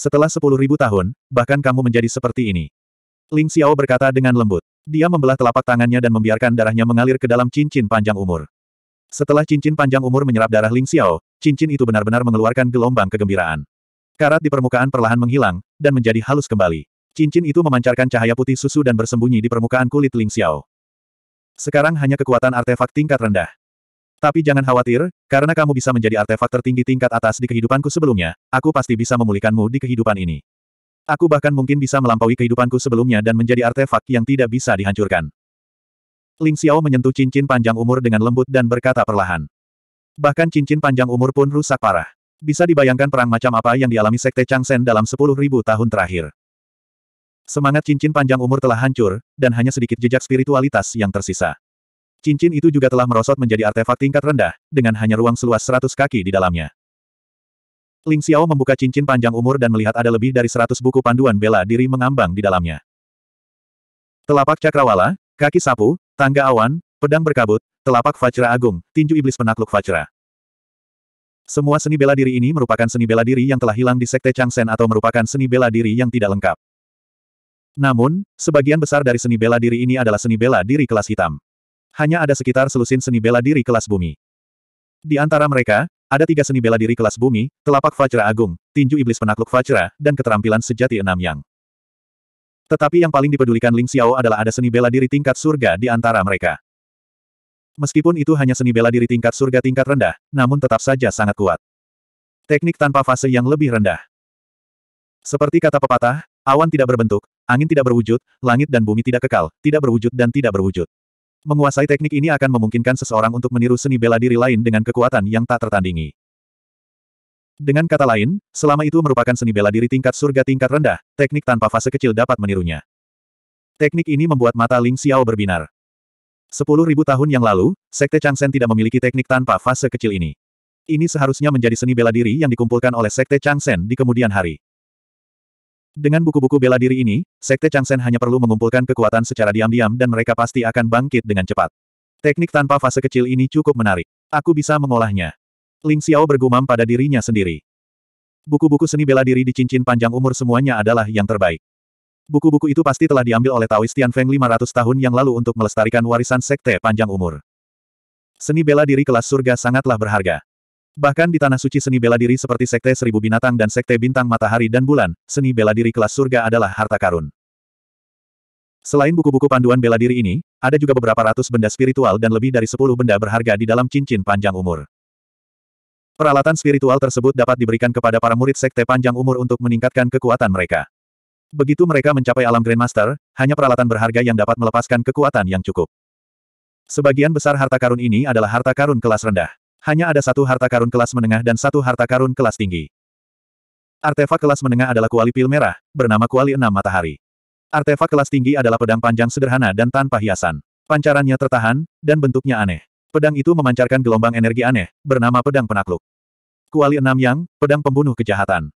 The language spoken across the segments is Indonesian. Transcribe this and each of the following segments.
Setelah sepuluh ribu tahun, bahkan kamu menjadi seperti ini. Ling Xiao berkata dengan lembut. Dia membelah telapak tangannya dan membiarkan darahnya mengalir ke dalam cincin panjang umur. Setelah cincin panjang umur menyerap darah Ling Xiao, cincin itu benar-benar mengeluarkan gelombang kegembiraan. Karat di permukaan perlahan menghilang, dan menjadi halus kembali. Cincin itu memancarkan cahaya putih susu dan bersembunyi di permukaan kulit Ling Xiao. Sekarang hanya kekuatan artefak tingkat rendah. Tapi jangan khawatir, karena kamu bisa menjadi artefak tertinggi tingkat atas di kehidupanku sebelumnya, aku pasti bisa memulihkanmu di kehidupan ini. Aku bahkan mungkin bisa melampaui kehidupanku sebelumnya dan menjadi artefak yang tidak bisa dihancurkan. Ling Xiao menyentuh cincin panjang umur dengan lembut dan berkata perlahan. Bahkan cincin panjang umur pun rusak parah. Bisa dibayangkan perang macam apa yang dialami Sekte Changsen dalam 10.000 tahun terakhir. Semangat cincin panjang umur telah hancur, dan hanya sedikit jejak spiritualitas yang tersisa. Cincin itu juga telah merosot menjadi artefak tingkat rendah, dengan hanya ruang seluas 100 kaki di dalamnya. Ling Xiao membuka cincin panjang umur dan melihat ada lebih dari 100 buku panduan bela diri mengambang di dalamnya. Telapak cakrawala, kaki sapu, tangga awan, pedang berkabut, telapak Vajra Agung, tinju iblis penakluk Vajra. Semua seni bela diri ini merupakan seni bela diri yang telah hilang di Sekte Changsen atau merupakan seni bela diri yang tidak lengkap. Namun, sebagian besar dari seni bela diri ini adalah seni bela diri kelas hitam hanya ada sekitar selusin seni bela diri kelas bumi. Di antara mereka, ada tiga seni bela diri kelas bumi, telapak Fajra Agung, tinju iblis penakluk Fajra, dan keterampilan sejati enam yang. Tetapi yang paling dipedulikan Ling Xiao adalah ada seni bela diri tingkat surga di antara mereka. Meskipun itu hanya seni bela diri tingkat surga tingkat rendah, namun tetap saja sangat kuat. Teknik tanpa fase yang lebih rendah. Seperti kata pepatah, awan tidak berbentuk, angin tidak berwujud, langit dan bumi tidak kekal, tidak berwujud dan tidak berwujud. Menguasai teknik ini akan memungkinkan seseorang untuk meniru seni bela diri lain dengan kekuatan yang tak tertandingi. Dengan kata lain, selama itu merupakan seni bela diri tingkat surga tingkat rendah, teknik tanpa fase kecil dapat menirunya. Teknik ini membuat mata Ling Xiao berbinar. Sepuluh ribu tahun yang lalu, Sekte Chang Changsen tidak memiliki teknik tanpa fase kecil ini. Ini seharusnya menjadi seni bela diri yang dikumpulkan oleh Sekte Chang Changsen di kemudian hari. Dengan buku-buku bela diri ini, Sekte Changsen hanya perlu mengumpulkan kekuatan secara diam-diam dan mereka pasti akan bangkit dengan cepat. Teknik tanpa fase kecil ini cukup menarik. Aku bisa mengolahnya. Ling Xiao bergumam pada dirinya sendiri. Buku-buku seni bela diri di cincin panjang umur semuanya adalah yang terbaik. Buku-buku itu pasti telah diambil oleh Taoist Feng 500 tahun yang lalu untuk melestarikan warisan sekte panjang umur. Seni bela diri kelas surga sangatlah berharga. Bahkan di tanah suci seni bela diri seperti Sekte Seribu Binatang dan Sekte Bintang Matahari dan Bulan, seni bela diri kelas surga adalah harta karun. Selain buku-buku panduan bela diri ini, ada juga beberapa ratus benda spiritual dan lebih dari sepuluh benda berharga di dalam cincin panjang umur. Peralatan spiritual tersebut dapat diberikan kepada para murid Sekte Panjang Umur untuk meningkatkan kekuatan mereka. Begitu mereka mencapai alam Grandmaster, hanya peralatan berharga yang dapat melepaskan kekuatan yang cukup. Sebagian besar harta karun ini adalah harta karun kelas rendah. Hanya ada satu harta karun kelas menengah dan satu harta karun kelas tinggi. Artefak kelas menengah adalah kuali pil merah, bernama kuali enam matahari. Artefak kelas tinggi adalah pedang panjang sederhana dan tanpa hiasan. Pancarannya tertahan, dan bentuknya aneh. Pedang itu memancarkan gelombang energi aneh, bernama pedang penakluk. Kuali enam yang, pedang pembunuh kejahatan.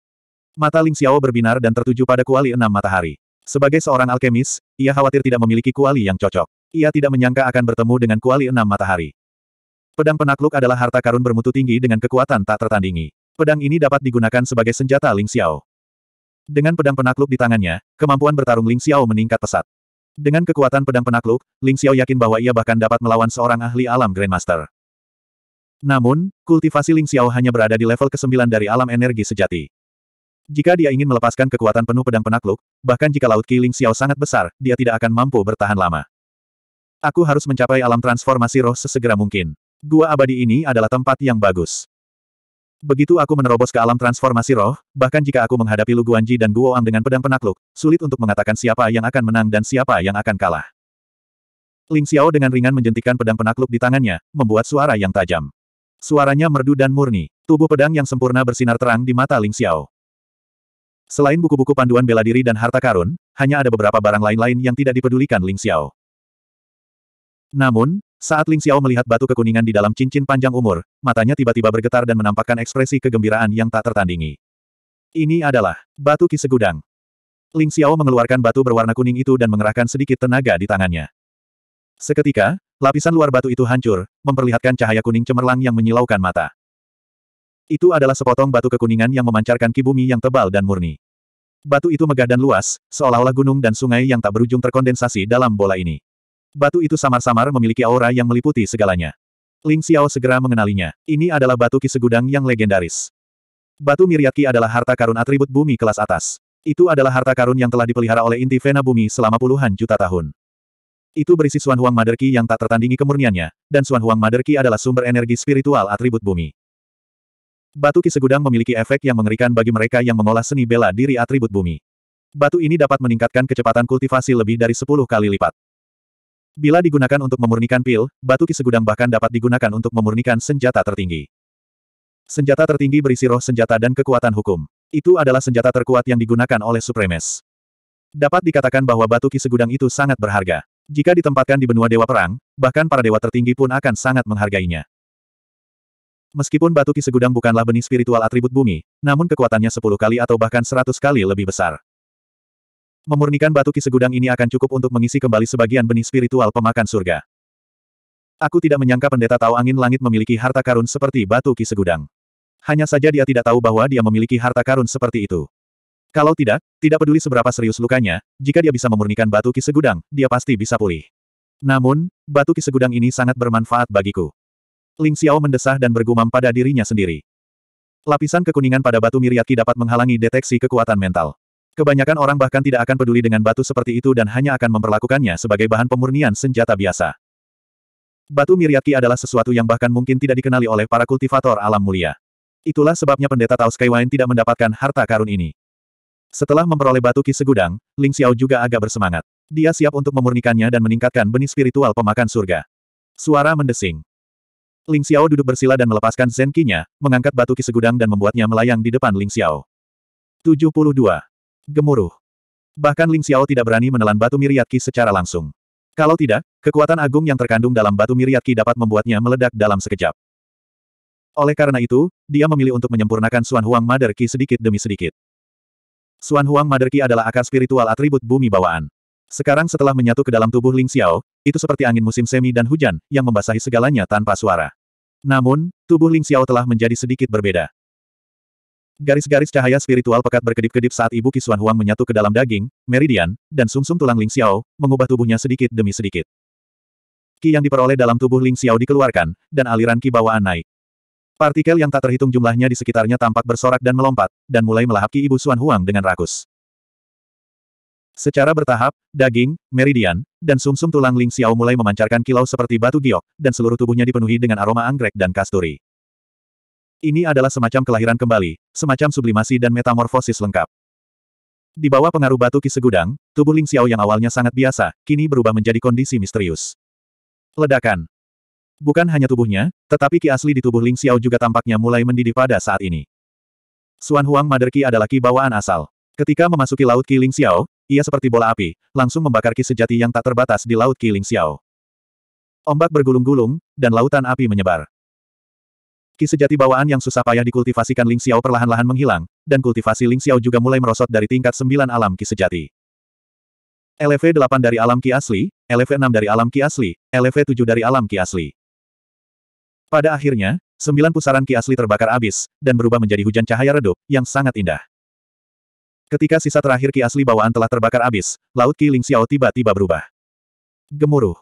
Mata Ling Xiao berbinar dan tertuju pada kuali enam matahari. Sebagai seorang alkemis, ia khawatir tidak memiliki kuali yang cocok. Ia tidak menyangka akan bertemu dengan kuali enam matahari. Pedang penakluk adalah harta karun bermutu tinggi dengan kekuatan tak tertandingi. Pedang ini dapat digunakan sebagai senjata Ling Xiao. Dengan pedang penakluk di tangannya, kemampuan bertarung Ling Xiao meningkat pesat. Dengan kekuatan pedang penakluk, Ling Xiao yakin bahwa ia bahkan dapat melawan seorang ahli alam Grandmaster. Namun, kultivasi Ling Xiao hanya berada di level ke-9 dari alam energi sejati. Jika dia ingin melepaskan kekuatan penuh pedang penakluk, bahkan jika laut Ki Ling Xiao sangat besar, dia tidak akan mampu bertahan lama. Aku harus mencapai alam transformasi roh sesegera mungkin. Gua abadi ini adalah tempat yang bagus. Begitu aku menerobos ke alam transformasi roh, bahkan jika aku menghadapi Lu Guanji dan Guo Ang dengan pedang penakluk, sulit untuk mengatakan siapa yang akan menang dan siapa yang akan kalah. Ling Xiao dengan ringan menjentikan pedang penakluk di tangannya, membuat suara yang tajam. Suaranya merdu dan murni, tubuh pedang yang sempurna bersinar terang di mata Ling Xiao. Selain buku-buku panduan bela diri dan harta karun, hanya ada beberapa barang lain-lain yang tidak dipedulikan Ling Xiao. Namun, saat Ling Xiao melihat batu kekuningan di dalam cincin panjang umur, matanya tiba-tiba bergetar dan menampakkan ekspresi kegembiraan yang tak tertandingi. Ini adalah batu kisegudang. Ling Xiao mengeluarkan batu berwarna kuning itu dan mengerahkan sedikit tenaga di tangannya. Seketika, lapisan luar batu itu hancur, memperlihatkan cahaya kuning cemerlang yang menyilaukan mata. Itu adalah sepotong batu kekuningan yang memancarkan kibumi yang tebal dan murni. Batu itu megah dan luas, seolah-olah gunung dan sungai yang tak berujung terkondensasi dalam bola ini. Batu itu samar-samar memiliki aura yang meliputi segalanya. Ling Xiao segera mengenalinya. Ini adalah batu ki segudang yang legendaris. Batu Miryaki adalah harta karun atribut bumi kelas atas. Itu adalah harta karun yang telah dipelihara oleh inti vena bumi selama puluhan juta tahun. Itu berisi Suan Huang Mother yang tak tertandingi kemurniannya, dan Suan Huang Mother adalah sumber energi spiritual atribut bumi. Batu ki segudang memiliki efek yang mengerikan bagi mereka yang mengolah seni bela diri atribut bumi. Batu ini dapat meningkatkan kecepatan kultivasi lebih dari 10 kali lipat. Bila digunakan untuk memurnikan pil, batu ki segudang bahkan dapat digunakan untuk memurnikan senjata tertinggi. Senjata tertinggi berisi roh senjata dan kekuatan hukum. Itu adalah senjata terkuat yang digunakan oleh Supremes. Dapat dikatakan bahwa batu ki segudang itu sangat berharga. Jika ditempatkan di benua dewa perang, bahkan para dewa tertinggi pun akan sangat menghargainya. Meskipun batu ki segudang bukanlah benih spiritual atribut bumi, namun kekuatannya 10 kali atau bahkan 100 kali lebih besar. Memurnikan batu ki segudang ini akan cukup untuk mengisi kembali sebagian benih spiritual pemakan surga. Aku tidak menyangka pendeta tahu angin langit memiliki harta karun seperti batu ki segudang. Hanya saja dia tidak tahu bahwa dia memiliki harta karun seperti itu. Kalau tidak, tidak peduli seberapa serius lukanya, jika dia bisa memurnikan batu ki segudang, dia pasti bisa pulih. Namun, batu ki segudang ini sangat bermanfaat bagiku. Ling Xiao mendesah dan bergumam pada dirinya sendiri. Lapisan kekuningan pada batu miriatki dapat menghalangi deteksi kekuatan mental. Kebanyakan orang bahkan tidak akan peduli dengan batu seperti itu dan hanya akan memperlakukannya sebagai bahan pemurnian senjata biasa. Batu miriaki adalah sesuatu yang bahkan mungkin tidak dikenali oleh para kultivator alam mulia. Itulah sebabnya pendeta Tao Skywine tidak mendapatkan harta karun ini. Setelah memperoleh batu ki segudang, Ling Xiao juga agak bersemangat. Dia siap untuk memurnikannya dan meningkatkan benih spiritual pemakan surga. Suara mendesing. Ling Xiao duduk bersila dan melepaskan zenkinya, mengangkat batu ki segudang dan membuatnya melayang di depan Ling Xiao. 72. Gemuruh. Bahkan Ling Xiao tidak berani menelan batu miriat secara langsung. Kalau tidak, kekuatan agung yang terkandung dalam batu miriat dapat membuatnya meledak dalam sekejap. Oleh karena itu, dia memilih untuk menyempurnakan Suan Huang Mother Ki sedikit demi sedikit. Suan Huang Mother Ki adalah akar spiritual atribut bumi bawaan. Sekarang setelah menyatu ke dalam tubuh Ling Xiao, itu seperti angin musim semi dan hujan, yang membasahi segalanya tanpa suara. Namun, tubuh Ling Xiao telah menjadi sedikit berbeda. Garis-garis cahaya spiritual pekat berkedip-kedip saat Ibu Kisuan Huang menyatu ke dalam daging, meridian, dan sumsum -sum tulang Ling Xiao, mengubah tubuhnya sedikit demi sedikit. Ki yang diperoleh dalam tubuh Ling Xiao dikeluarkan, dan aliran ki bawaan naik. Partikel yang tak terhitung jumlahnya di sekitarnya tampak bersorak dan melompat, dan mulai melahap Ki Ibu Suan Huang dengan rakus. Secara bertahap, daging, meridian, dan sumsum -sum tulang Ling Xiao mulai memancarkan kilau seperti batu giok, dan seluruh tubuhnya dipenuhi dengan aroma anggrek dan kasturi. Ini adalah semacam kelahiran kembali, semacam sublimasi dan metamorfosis lengkap. Di bawah pengaruh batu ki segudang, tubuh Ling Xiao yang awalnya sangat biasa, kini berubah menjadi kondisi misterius. Ledakan. Bukan hanya tubuhnya, tetapi ki asli di tubuh Ling Xiao juga tampaknya mulai mendidih pada saat ini. Suan Huang Mother Ki adalah ki bawaan asal. Ketika memasuki laut ki Ling Xiao, ia seperti bola api, langsung membakar ki sejati yang tak terbatas di laut ki Ling Xiao. Ombak bergulung-gulung, dan lautan api menyebar. Ki sejati bawaan yang susah payah dikultivasikan Ling Xiao perlahan-lahan menghilang, dan kultivasi Ling Xiao juga mulai merosot dari tingkat 9 alam Ki sejati. LV 8 dari alam Ki asli, LV 6 dari alam Ki asli, LV 7 dari alam Ki asli. Pada akhirnya, sembilan pusaran Ki asli terbakar abis, dan berubah menjadi hujan cahaya redup, yang sangat indah. Ketika sisa terakhir Ki asli bawaan telah terbakar abis, laut Ki Ling Xiao tiba-tiba berubah. Gemuruh.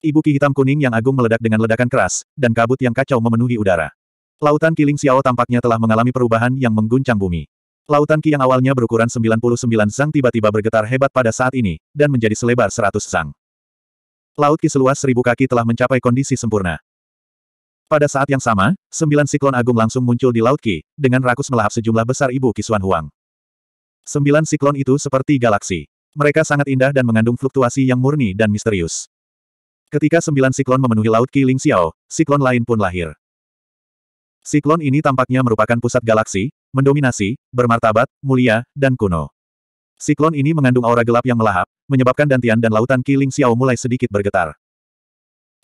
Ibu ki hitam kuning yang agung meledak dengan ledakan keras, dan kabut yang kacau memenuhi udara. Lautan Kiling Xiao tampaknya telah mengalami perubahan yang mengguncang bumi. Lautan Ki yang awalnya berukuran 99 sang tiba-tiba bergetar hebat pada saat ini, dan menjadi selebar 100 sang. Laut Ki seluas seribu kaki telah mencapai kondisi sempurna. Pada saat yang sama, sembilan siklon agung langsung muncul di Laut Ki, dengan rakus melahap sejumlah besar ibu ki Suan Huang. Sembilan siklon itu seperti galaksi. Mereka sangat indah dan mengandung fluktuasi yang murni dan misterius. Ketika sembilan siklon memenuhi laut Qiling Xiao, siklon lain pun lahir. Siklon ini tampaknya merupakan pusat galaksi, mendominasi, bermartabat, mulia, dan kuno. Siklon ini mengandung aura gelap yang melahap, menyebabkan dantian dan lautan Ki Ling Xiao mulai sedikit bergetar.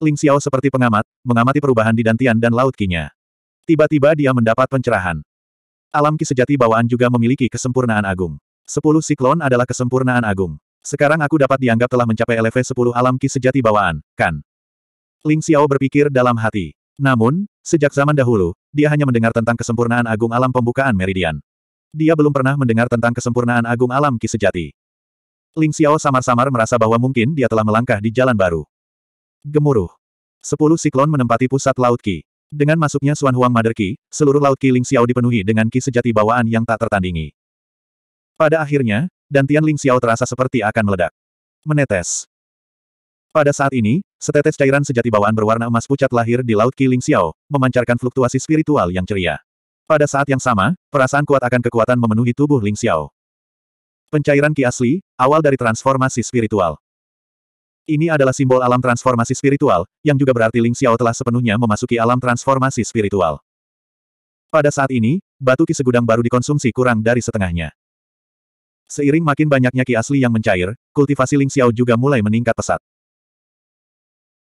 Ling Xiao seperti pengamat, mengamati perubahan di dantian dan laut kinya. Tiba-tiba dia mendapat pencerahan. Alam ki sejati bawaan juga memiliki kesempurnaan agung. Sepuluh siklon adalah kesempurnaan agung. Sekarang aku dapat dianggap telah mencapai level 10 alam ki sejati bawaan, kan? Ling Xiao berpikir dalam hati. Namun, sejak zaman dahulu, dia hanya mendengar tentang kesempurnaan agung alam pembukaan meridian. Dia belum pernah mendengar tentang kesempurnaan agung alam ki sejati. Ling Xiao samar-samar merasa bahwa mungkin dia telah melangkah di jalan baru. Gemuruh. Sepuluh siklon menempati pusat laut Ki. Dengan masuknya Suan Huang Mother Ki, seluruh laut Ki Ling Xiao dipenuhi dengan Ki sejati bawaan yang tak tertandingi. Pada akhirnya, dan Tian Ling Xiao terasa seperti akan meledak. Menetes. Pada saat ini, setetes cairan sejati bawaan berwarna emas pucat lahir di Laut Ling Xiao, memancarkan fluktuasi spiritual yang ceria. Pada saat yang sama, perasaan kuat akan kekuatan memenuhi tubuh Ling Xiao. Pencairan Ki Asli, awal dari transformasi spiritual. Ini adalah simbol alam transformasi spiritual, yang juga berarti Ling Xiao telah sepenuhnya memasuki alam transformasi spiritual. Pada saat ini, batu ki segudang baru dikonsumsi kurang dari setengahnya. Seiring makin banyaknya ki asli yang mencair, kultivasi Ling Xiao juga mulai meningkat pesat.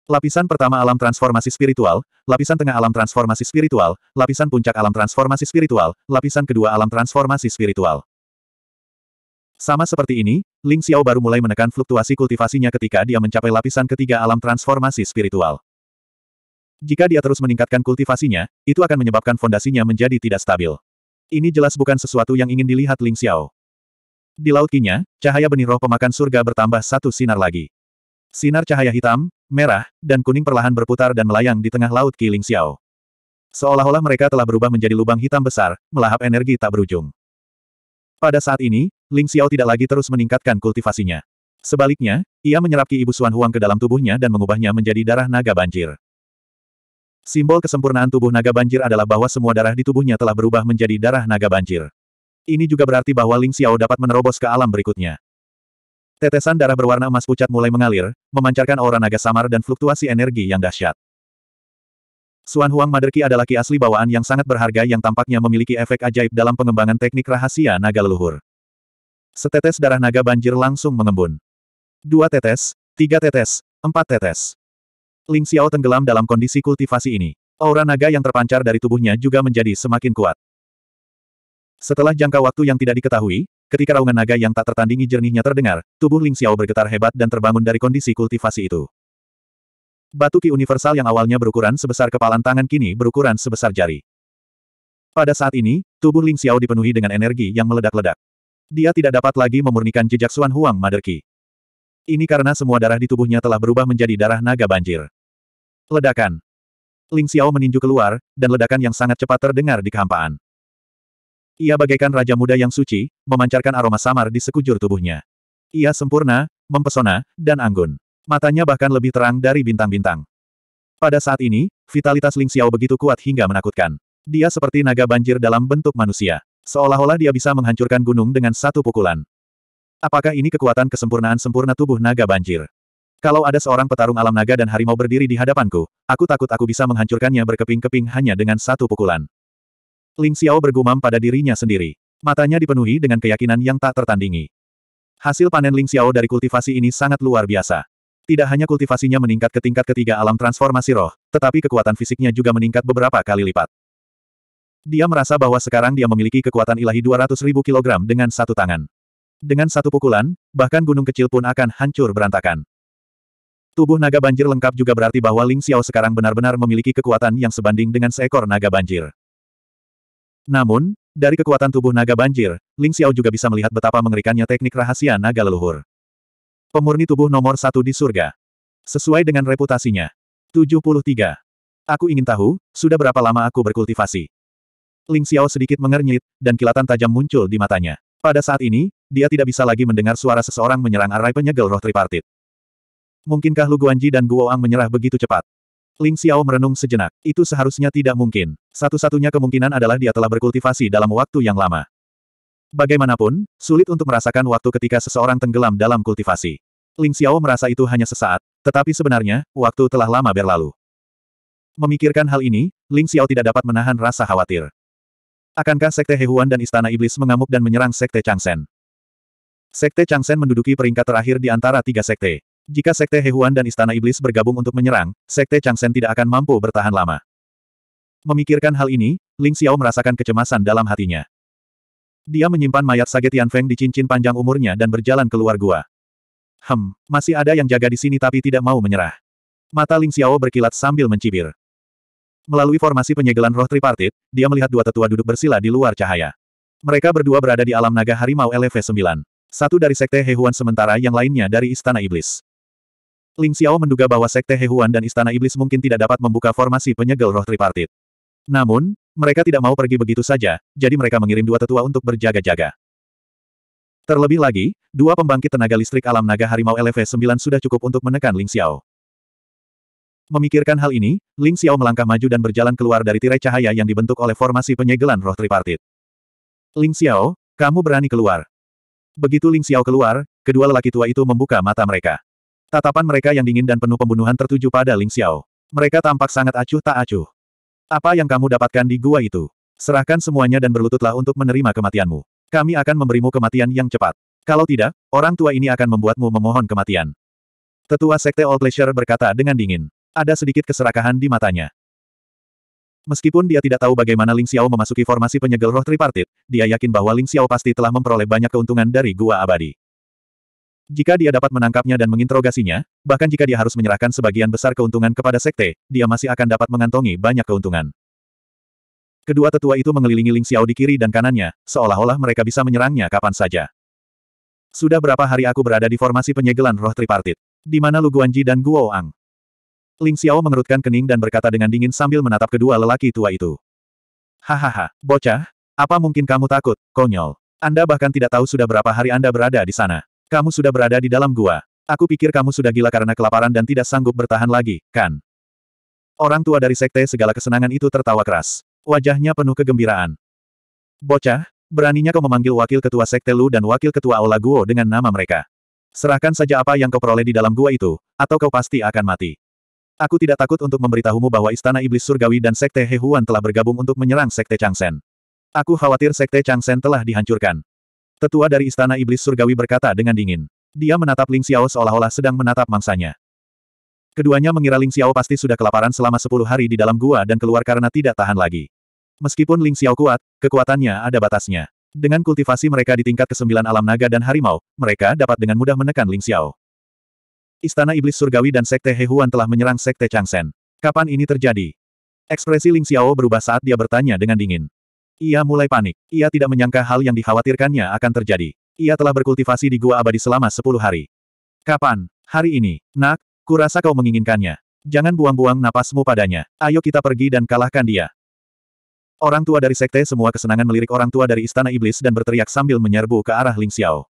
Lapisan pertama alam transformasi spiritual, lapisan tengah alam transformasi spiritual, lapisan puncak alam transformasi spiritual, lapisan kedua alam transformasi spiritual. Sama seperti ini, Ling Xiao baru mulai menekan fluktuasi kultivasinya ketika dia mencapai lapisan ketiga alam transformasi spiritual. Jika dia terus meningkatkan kultivasinya, itu akan menyebabkan fondasinya menjadi tidak stabil. Ini jelas bukan sesuatu yang ingin dilihat Ling Xiao. Di laut kinya, cahaya benih roh pemakan surga bertambah satu sinar lagi. Sinar cahaya hitam, merah, dan kuning perlahan berputar dan melayang di tengah laut Kiling Xiao. Seolah-olah mereka telah berubah menjadi lubang hitam besar, melahap energi tak berujung. Pada saat ini, Ling Xiao tidak lagi terus meningkatkan kultivasinya. Sebaliknya, ia menyerap Ki Ibu suan Huang ke dalam tubuhnya dan mengubahnya menjadi darah naga banjir. Simbol kesempurnaan tubuh naga banjir adalah bahwa semua darah di tubuhnya telah berubah menjadi darah naga banjir. Ini juga berarti bahwa Ling Xiao dapat menerobos ke alam berikutnya. Tetesan darah berwarna emas pucat mulai mengalir, memancarkan aura naga samar dan fluktuasi energi yang dahsyat. Suan Huang Maderki adalah ki asli bawaan yang sangat berharga yang tampaknya memiliki efek ajaib dalam pengembangan teknik rahasia naga leluhur. Setetes darah naga banjir langsung mengembun. Dua tetes, tiga tetes, empat tetes. Ling Xiao tenggelam dalam kondisi kultivasi ini. Aura naga yang terpancar dari tubuhnya juga menjadi semakin kuat. Setelah jangka waktu yang tidak diketahui, ketika raungan naga yang tak tertandingi jernihnya terdengar, tubuh Ling Xiao bergetar hebat dan terbangun dari kondisi kultivasi itu. Batu ki universal yang awalnya berukuran sebesar kepalan tangan kini berukuran sebesar jari. Pada saat ini, tubuh Ling Xiao dipenuhi dengan energi yang meledak-ledak. Dia tidak dapat lagi memurnikan jejak Xuan Huang Mother Qi. Ini karena semua darah di tubuhnya telah berubah menjadi darah naga banjir. Ledakan. Ling Xiao meninju keluar, dan ledakan yang sangat cepat terdengar di kehampaan. Ia bagaikan raja muda yang suci, memancarkan aroma samar di sekujur tubuhnya. Ia sempurna, mempesona, dan anggun. Matanya bahkan lebih terang dari bintang-bintang. Pada saat ini, vitalitas Ling Xiao begitu kuat hingga menakutkan. Dia seperti naga banjir dalam bentuk manusia. Seolah-olah dia bisa menghancurkan gunung dengan satu pukulan. Apakah ini kekuatan kesempurnaan sempurna tubuh naga banjir? Kalau ada seorang petarung alam naga dan harimau berdiri di hadapanku, aku takut aku bisa menghancurkannya berkeping-keping hanya dengan satu pukulan. Ling Xiao bergumam pada dirinya sendiri. Matanya dipenuhi dengan keyakinan yang tak tertandingi. Hasil panen Ling Xiao dari kultivasi ini sangat luar biasa. Tidak hanya kultivasinya meningkat ke tingkat ketiga alam transformasi roh, tetapi kekuatan fisiknya juga meningkat beberapa kali lipat. Dia merasa bahwa sekarang dia memiliki kekuatan ilahi 200 ribu kilogram dengan satu tangan. Dengan satu pukulan, bahkan gunung kecil pun akan hancur berantakan. Tubuh naga banjir lengkap juga berarti bahwa Ling Xiao sekarang benar-benar memiliki kekuatan yang sebanding dengan seekor naga banjir. Namun, dari kekuatan tubuh naga banjir, Ling Xiao juga bisa melihat betapa mengerikannya teknik rahasia naga leluhur. Pemurni tubuh nomor satu di surga. Sesuai dengan reputasinya. 73. Aku ingin tahu, sudah berapa lama aku berkultivasi. Ling Xiao sedikit mengernyit, dan kilatan tajam muncul di matanya. Pada saat ini, dia tidak bisa lagi mendengar suara seseorang menyerang arai penyegel roh tripartit. Mungkinkah Lu Guanji dan Guo Ang menyerah begitu cepat? Ling Xiao merenung sejenak. Itu seharusnya tidak mungkin. Satu-satunya kemungkinan adalah dia telah berkultivasi dalam waktu yang lama. Bagaimanapun, sulit untuk merasakan waktu ketika seseorang tenggelam dalam kultivasi. Ling Xiao merasa itu hanya sesaat, tetapi sebenarnya, waktu telah lama berlalu. Memikirkan hal ini, Ling Xiao tidak dapat menahan rasa khawatir. Akankah Sekte Hehuan dan Istana Iblis mengamuk dan menyerang Sekte Changsen? Sekte Changsen menduduki peringkat terakhir di antara tiga sekte. Jika Sekte Hehuan dan Istana Iblis bergabung untuk menyerang, Sekte Changsen tidak akan mampu bertahan lama. Memikirkan hal ini, Ling Xiao merasakan kecemasan dalam hatinya. Dia menyimpan mayat Sage Tian Feng di cincin panjang umurnya dan berjalan keluar gua. Hem, masih ada yang jaga di sini tapi tidak mau menyerah. Mata Ling Xiao berkilat sambil mencibir. Melalui formasi penyegelan roh tripartit, dia melihat dua tetua duduk bersila di luar cahaya. Mereka berdua berada di alam naga harimau LV-9. Satu dari sekte Hehuan sementara yang lainnya dari Istana Iblis. Ling Xiao menduga bahwa Sekte Hehuan dan Istana Iblis mungkin tidak dapat membuka formasi penyegel roh tripartit. Namun, mereka tidak mau pergi begitu saja, jadi mereka mengirim dua tetua untuk berjaga-jaga. Terlebih lagi, dua pembangkit tenaga listrik alam naga harimau LV-9 sudah cukup untuk menekan Ling Xiao. Memikirkan hal ini, Ling Xiao melangkah maju dan berjalan keluar dari tirai cahaya yang dibentuk oleh formasi penyegelan roh tripartit. Ling Xiao, kamu berani keluar. Begitu Ling Xiao keluar, kedua lelaki tua itu membuka mata mereka. Tatapan mereka yang dingin dan penuh pembunuhan tertuju pada Ling Xiao. Mereka tampak sangat acuh tak acuh. Apa yang kamu dapatkan di gua itu? Serahkan semuanya dan berlututlah untuk menerima kematianmu. Kami akan memberimu kematian yang cepat. Kalau tidak, orang tua ini akan membuatmu memohon kematian. Tetua Sekte Old Pleasure berkata dengan dingin. Ada sedikit keserakahan di matanya. Meskipun dia tidak tahu bagaimana Ling Xiao memasuki formasi penyegel roh tripartit, dia yakin bahwa Ling Xiao pasti telah memperoleh banyak keuntungan dari gua abadi. Jika dia dapat menangkapnya dan menginterogasinya, bahkan jika dia harus menyerahkan sebagian besar keuntungan kepada sekte, dia masih akan dapat mengantongi banyak keuntungan. Kedua tetua itu mengelilingi Ling Xiao di kiri dan kanannya, seolah-olah mereka bisa menyerangnya kapan saja. Sudah berapa hari aku berada di formasi penyegelan roh tripartit, di mana Lu Guanji dan Guo Ang. Ling Xiao mengerutkan kening dan berkata dengan dingin sambil menatap kedua lelaki tua itu. Hahaha, bocah, apa mungkin kamu takut, konyol. Anda bahkan tidak tahu sudah berapa hari Anda berada di sana. Kamu sudah berada di dalam gua. Aku pikir kamu sudah gila karena kelaparan dan tidak sanggup bertahan lagi, kan? Orang tua dari sekte segala kesenangan itu tertawa keras. Wajahnya penuh kegembiraan. Bocah, beraninya kau memanggil wakil ketua sekte Lu dan wakil ketua Aula Guo dengan nama mereka. Serahkan saja apa yang kau peroleh di dalam gua itu, atau kau pasti akan mati. Aku tidak takut untuk memberitahumu bahwa Istana Iblis Surgawi dan Sekte Hehuan telah bergabung untuk menyerang Sekte Changsen. Aku khawatir Sekte Changsen telah dihancurkan. Tetua dari Istana Iblis Surgawi berkata dengan dingin. Dia menatap Ling Xiao seolah-olah sedang menatap mangsanya. Keduanya mengira Ling Xiao pasti sudah kelaparan selama sepuluh hari di dalam gua dan keluar karena tidak tahan lagi. Meskipun Ling Xiao kuat, kekuatannya ada batasnya. Dengan kultivasi mereka di tingkat kesembilan alam naga dan harimau, mereka dapat dengan mudah menekan Ling Xiao. Istana Iblis Surgawi dan Sekte Hehuan telah menyerang Sekte Changsen. Kapan ini terjadi? Ekspresi Ling Xiao berubah saat dia bertanya dengan dingin. Ia mulai panik. Ia tidak menyangka hal yang dikhawatirkannya akan terjadi. Ia telah berkultivasi di gua abadi selama sepuluh hari. Kapan? Hari ini. Nak, kurasa kau menginginkannya. Jangan buang-buang napasmu padanya. Ayo kita pergi dan kalahkan dia. Orang tua dari sekte semua kesenangan melirik orang tua dari istana iblis dan berteriak sambil menyerbu ke arah Ling Xiao.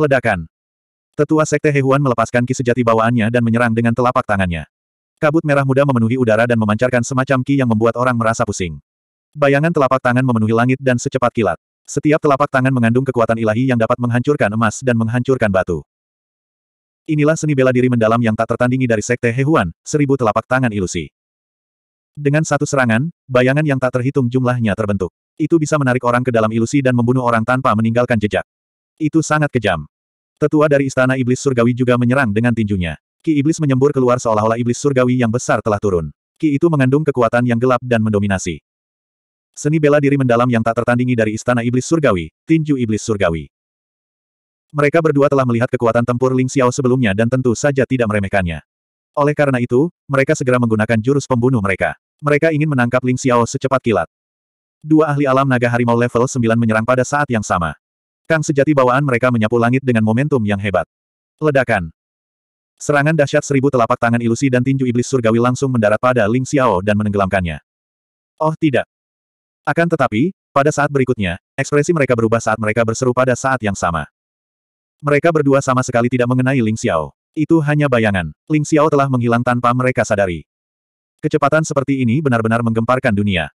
Ledakan. Tetua sekte Hehuan melepaskan ki sejati bawaannya dan menyerang dengan telapak tangannya. Kabut merah muda memenuhi udara dan memancarkan semacam ki yang membuat orang merasa pusing. Bayangan telapak tangan memenuhi langit dan secepat kilat. Setiap telapak tangan mengandung kekuatan ilahi yang dapat menghancurkan emas dan menghancurkan batu. Inilah seni bela diri mendalam yang tak tertandingi dari Sekte Hehuan, seribu telapak tangan ilusi. Dengan satu serangan, bayangan yang tak terhitung jumlahnya terbentuk. Itu bisa menarik orang ke dalam ilusi dan membunuh orang tanpa meninggalkan jejak. Itu sangat kejam. Tetua dari Istana Iblis Surgawi juga menyerang dengan tinjunya. Ki Iblis menyembur keluar seolah-olah Iblis Surgawi yang besar telah turun. Ki itu mengandung kekuatan yang gelap dan mendominasi. Seni bela diri mendalam yang tak tertandingi dari Istana Iblis Surgawi, Tinju Iblis Surgawi. Mereka berdua telah melihat kekuatan tempur Ling Xiao sebelumnya dan tentu saja tidak meremehkannya. Oleh karena itu, mereka segera menggunakan jurus pembunuh mereka. Mereka ingin menangkap Ling Xiao secepat kilat. Dua ahli alam naga harimau level 9 menyerang pada saat yang sama. Kang sejati bawaan mereka menyapu langit dengan momentum yang hebat. Ledakan. Serangan dahsyat seribu telapak tangan ilusi dan tinju iblis surgawi langsung mendarat pada Ling Xiao dan menenggelamkannya. Oh tidak, akan tetapi, pada saat berikutnya, ekspresi mereka berubah saat mereka berseru pada saat yang sama. Mereka berdua sama sekali tidak mengenai Ling Xiao. Itu hanya bayangan. Ling Xiao telah menghilang tanpa mereka sadari. Kecepatan seperti ini benar-benar menggemparkan dunia.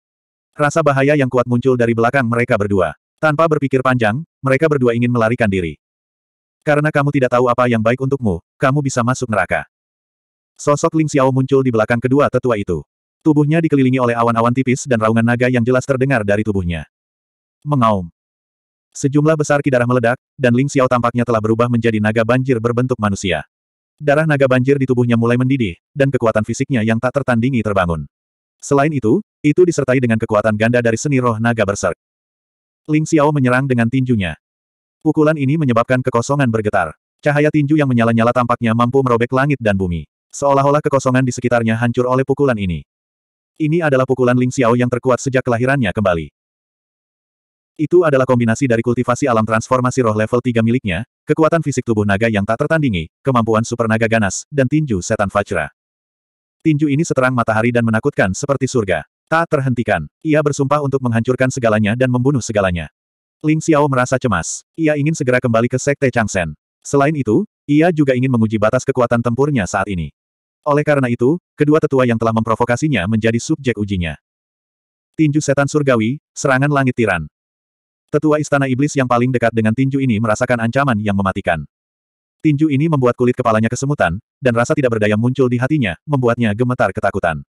Rasa bahaya yang kuat muncul dari belakang mereka berdua. Tanpa berpikir panjang, mereka berdua ingin melarikan diri. Karena kamu tidak tahu apa yang baik untukmu, kamu bisa masuk neraka. Sosok Ling Xiao muncul di belakang kedua tetua itu. Tubuhnya dikelilingi oleh awan-awan tipis dan raungan naga yang jelas terdengar dari tubuhnya. Mengaum. Sejumlah besar ki meledak, dan Ling Xiao tampaknya telah berubah menjadi naga banjir berbentuk manusia. Darah naga banjir di tubuhnya mulai mendidih, dan kekuatan fisiknya yang tak tertandingi terbangun. Selain itu, itu disertai dengan kekuatan ganda dari seni roh naga berserk. Ling Xiao menyerang dengan tinjunya. Pukulan ini menyebabkan kekosongan bergetar. Cahaya tinju yang menyala-nyala tampaknya mampu merobek langit dan bumi. Seolah-olah kekosongan di sekitarnya hancur oleh pukulan ini. Ini adalah pukulan Ling Xiao yang terkuat sejak kelahirannya kembali. Itu adalah kombinasi dari kultivasi alam transformasi roh level 3 miliknya, kekuatan fisik tubuh naga yang tak tertandingi, kemampuan super naga ganas, dan tinju setan fajra. Tinju ini seterang matahari dan menakutkan seperti surga. Tak terhentikan, ia bersumpah untuk menghancurkan segalanya dan membunuh segalanya. Ling Xiao merasa cemas. Ia ingin segera kembali ke Sekte Changsen. Selain itu, ia juga ingin menguji batas kekuatan tempurnya saat ini. Oleh karena itu, kedua tetua yang telah memprovokasinya menjadi subjek ujinya. Tinju setan surgawi, serangan langit tiran. Tetua istana iblis yang paling dekat dengan tinju ini merasakan ancaman yang mematikan. Tinju ini membuat kulit kepalanya kesemutan, dan rasa tidak berdaya muncul di hatinya, membuatnya gemetar ketakutan.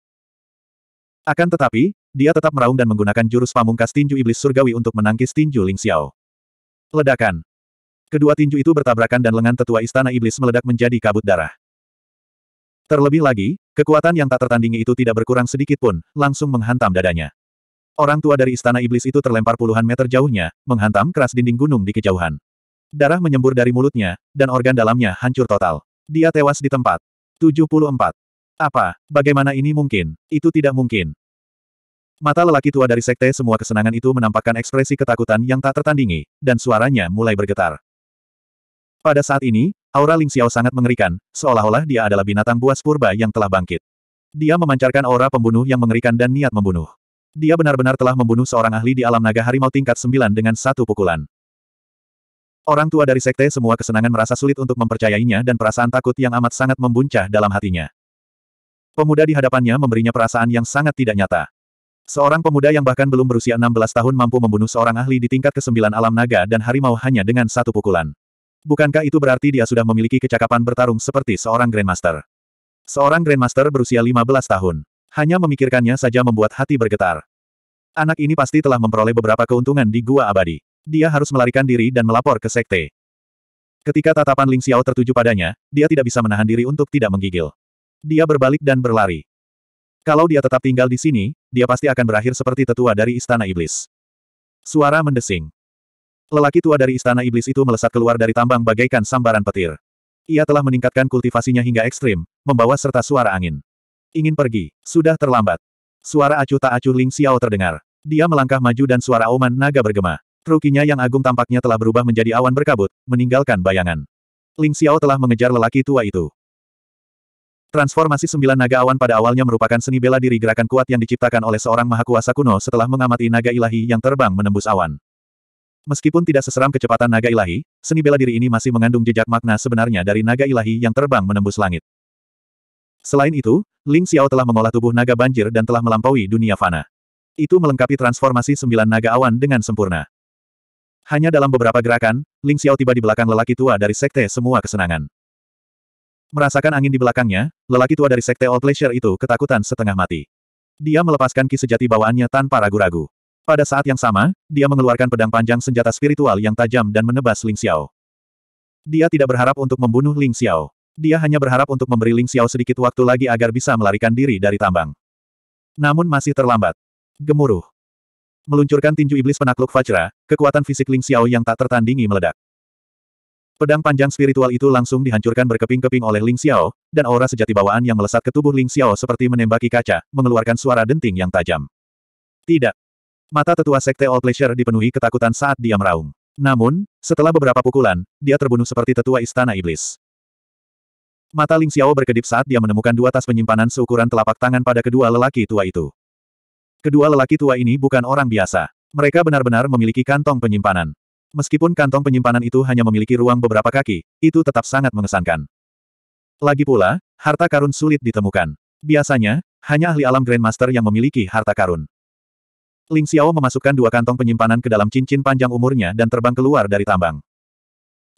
Akan tetapi, dia tetap meraung dan menggunakan jurus pamungkas tinju iblis surgawi untuk menangkis tinju Ling Xiao. Ledakan. Kedua tinju itu bertabrakan dan lengan tetua istana iblis meledak menjadi kabut darah. Terlebih lagi, kekuatan yang tak tertandingi itu tidak berkurang sedikit pun, langsung menghantam dadanya. Orang tua dari istana iblis itu terlempar puluhan meter jauhnya, menghantam keras dinding gunung di kejauhan. Darah menyembur dari mulutnya, dan organ dalamnya hancur total. Dia tewas di tempat. 74. Apa? Bagaimana ini mungkin? Itu tidak mungkin. Mata lelaki tua dari sekte semua kesenangan itu menampakkan ekspresi ketakutan yang tak tertandingi, dan suaranya mulai bergetar. Pada saat ini, Aura Ling Xiao sangat mengerikan, seolah-olah dia adalah binatang buas purba yang telah bangkit. Dia memancarkan aura pembunuh yang mengerikan dan niat membunuh. Dia benar-benar telah membunuh seorang ahli di alam naga harimau tingkat sembilan dengan satu pukulan. Orang tua dari sekte semua kesenangan merasa sulit untuk mempercayainya dan perasaan takut yang amat sangat membuncah dalam hatinya. Pemuda di hadapannya memberinya perasaan yang sangat tidak nyata. Seorang pemuda yang bahkan belum berusia 16 tahun mampu membunuh seorang ahli di tingkat ke-9 alam naga dan harimau hanya dengan satu pukulan. Bukankah itu berarti dia sudah memiliki kecakapan bertarung seperti seorang Grandmaster? Seorang Grandmaster berusia 15 tahun. Hanya memikirkannya saja membuat hati bergetar. Anak ini pasti telah memperoleh beberapa keuntungan di Gua Abadi. Dia harus melarikan diri dan melapor ke Sekte. Ketika tatapan Ling Xiao tertuju padanya, dia tidak bisa menahan diri untuk tidak menggigil. Dia berbalik dan berlari. Kalau dia tetap tinggal di sini, dia pasti akan berakhir seperti tetua dari Istana Iblis. Suara mendesing. Lelaki tua dari istana iblis itu melesat keluar dari tambang bagaikan sambaran petir. Ia telah meningkatkan kultivasinya hingga ekstrim, membawa serta suara angin. Ingin pergi, sudah terlambat. Suara acuh tak acuh Ling Xiao terdengar. Dia melangkah maju dan suara oman naga bergema. Rukinya yang agung tampaknya telah berubah menjadi awan berkabut, meninggalkan bayangan. Ling Xiao telah mengejar lelaki tua itu. Transformasi sembilan naga awan pada awalnya merupakan seni bela diri gerakan kuat yang diciptakan oleh seorang mahakuasa kuno setelah mengamati naga ilahi yang terbang menembus awan. Meskipun tidak seseram kecepatan naga ilahi, seni bela diri ini masih mengandung jejak makna sebenarnya dari naga ilahi yang terbang menembus langit. Selain itu, Ling Xiao telah mengolah tubuh naga banjir dan telah melampaui dunia fana. Itu melengkapi transformasi sembilan naga awan dengan sempurna. Hanya dalam beberapa gerakan, Ling Xiao tiba di belakang lelaki tua dari sekte semua kesenangan. Merasakan angin di belakangnya, lelaki tua dari sekte All Pleasure itu ketakutan setengah mati. Dia melepaskan ki sejati bawaannya tanpa ragu-ragu. Pada saat yang sama, dia mengeluarkan pedang panjang senjata spiritual yang tajam dan menebas Ling Xiao. Dia tidak berharap untuk membunuh Ling Xiao. Dia hanya berharap untuk memberi Ling Xiao sedikit waktu lagi agar bisa melarikan diri dari tambang. Namun masih terlambat. Gemuruh. Meluncurkan tinju iblis penakluk Fajra, kekuatan fisik Ling Xiao yang tak tertandingi meledak. Pedang panjang spiritual itu langsung dihancurkan berkeping-keping oleh Ling Xiao, dan aura sejati bawaan yang melesat ke tubuh Ling Xiao seperti menembaki kaca, mengeluarkan suara denting yang tajam. Tidak. Mata tetua sekte All Pleasure dipenuhi ketakutan saat dia meraung. Namun, setelah beberapa pukulan, dia terbunuh seperti tetua istana iblis. Mata Ling Xiao berkedip saat dia menemukan dua tas penyimpanan seukuran telapak tangan pada kedua lelaki tua itu. Kedua lelaki tua ini bukan orang biasa. Mereka benar-benar memiliki kantong penyimpanan. Meskipun kantong penyimpanan itu hanya memiliki ruang beberapa kaki, itu tetap sangat mengesankan. Lagi pula, harta karun sulit ditemukan. Biasanya, hanya ahli alam Grandmaster yang memiliki harta karun. Ling Xiao memasukkan dua kantong penyimpanan ke dalam cincin panjang umurnya dan terbang keluar dari tambang.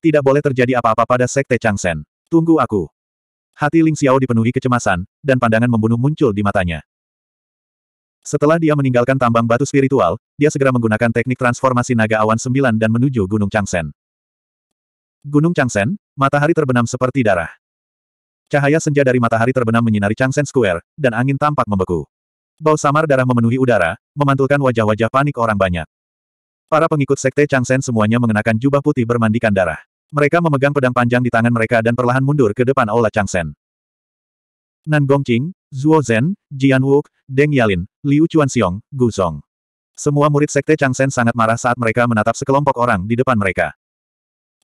Tidak boleh terjadi apa-apa pada Sekte Changsen. Tunggu aku. Hati Ling Xiao dipenuhi kecemasan, dan pandangan membunuh muncul di matanya. Setelah dia meninggalkan tambang batu spiritual, dia segera menggunakan teknik transformasi naga awan sembilan dan menuju Gunung Changsen. Gunung Changsen, matahari terbenam seperti darah. Cahaya senja dari matahari terbenam menyinari Changsen Square, dan angin tampak membeku. Bau samar darah memenuhi udara, memantulkan wajah-wajah panik orang banyak. Para pengikut sekte Changsen semuanya mengenakan jubah putih bermandikan darah. Mereka memegang pedang panjang di tangan mereka dan perlahan mundur ke depan aula Changsen. Nan Gongqing, Zhuo Zhen, Jian Wuk, Deng Yalin, Liu Chuanxiong, Gu Song, Semua murid sekte Changsen sangat marah saat mereka menatap sekelompok orang di depan mereka.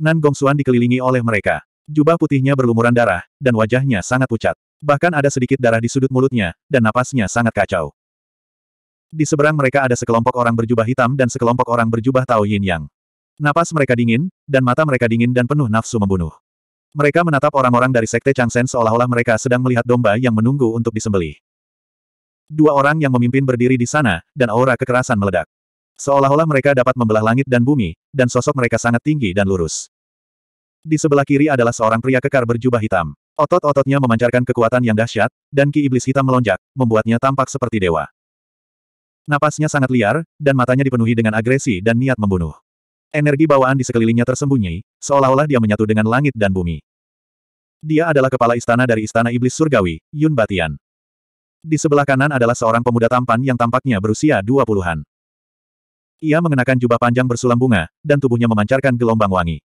Nan Gongsuan dikelilingi oleh mereka. Jubah putihnya berlumuran darah, dan wajahnya sangat pucat. Bahkan ada sedikit darah di sudut mulutnya, dan napasnya sangat kacau. Di seberang mereka ada sekelompok orang berjubah hitam dan sekelompok orang berjubah Tao Yin Yang. Napas mereka dingin, dan mata mereka dingin dan penuh nafsu membunuh. Mereka menatap orang-orang dari Sekte Changsen seolah-olah mereka sedang melihat domba yang menunggu untuk disembelih. Dua orang yang memimpin berdiri di sana, dan aura kekerasan meledak. Seolah-olah mereka dapat membelah langit dan bumi, dan sosok mereka sangat tinggi dan lurus. Di sebelah kiri adalah seorang pria kekar berjubah hitam. Otot-ototnya memancarkan kekuatan yang dahsyat, dan ki iblis hitam melonjak, membuatnya tampak seperti dewa. Napasnya sangat liar, dan matanya dipenuhi dengan agresi dan niat membunuh. Energi bawaan di sekelilingnya tersembunyi, seolah-olah dia menyatu dengan langit dan bumi. Dia adalah kepala istana dari Istana Iblis Surgawi, Yun Batian. Di sebelah kanan adalah seorang pemuda tampan yang tampaknya berusia dua puluhan. Ia mengenakan jubah panjang bersulam bunga, dan tubuhnya memancarkan gelombang wangi.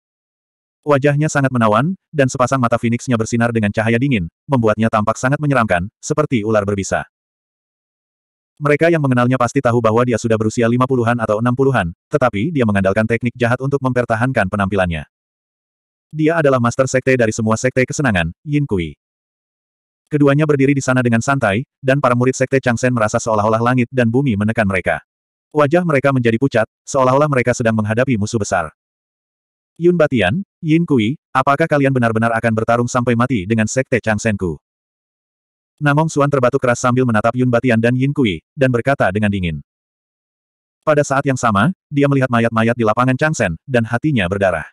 Wajahnya sangat menawan, dan sepasang mata Phoenixnya bersinar dengan cahaya dingin, membuatnya tampak sangat menyeramkan, seperti ular berbisa. Mereka yang mengenalnya pasti tahu bahwa dia sudah berusia 50-an atau 60-an, tetapi dia mengandalkan teknik jahat untuk mempertahankan penampilannya. Dia adalah master sekte dari semua sekte kesenangan, Yin Kui. Keduanya berdiri di sana dengan santai, dan para murid sekte Chang Shen merasa seolah-olah langit dan bumi menekan mereka. Wajah mereka menjadi pucat, seolah-olah mereka sedang menghadapi musuh besar. Yun Batian, Yin Kui, apakah kalian benar-benar akan bertarung sampai mati dengan Sekte Chang Senku? Namong Suan terbatuk keras sambil menatap Yun Batian dan Yin Kui, dan berkata dengan dingin. Pada saat yang sama, dia melihat mayat-mayat di lapangan Changsen, dan hatinya berdarah.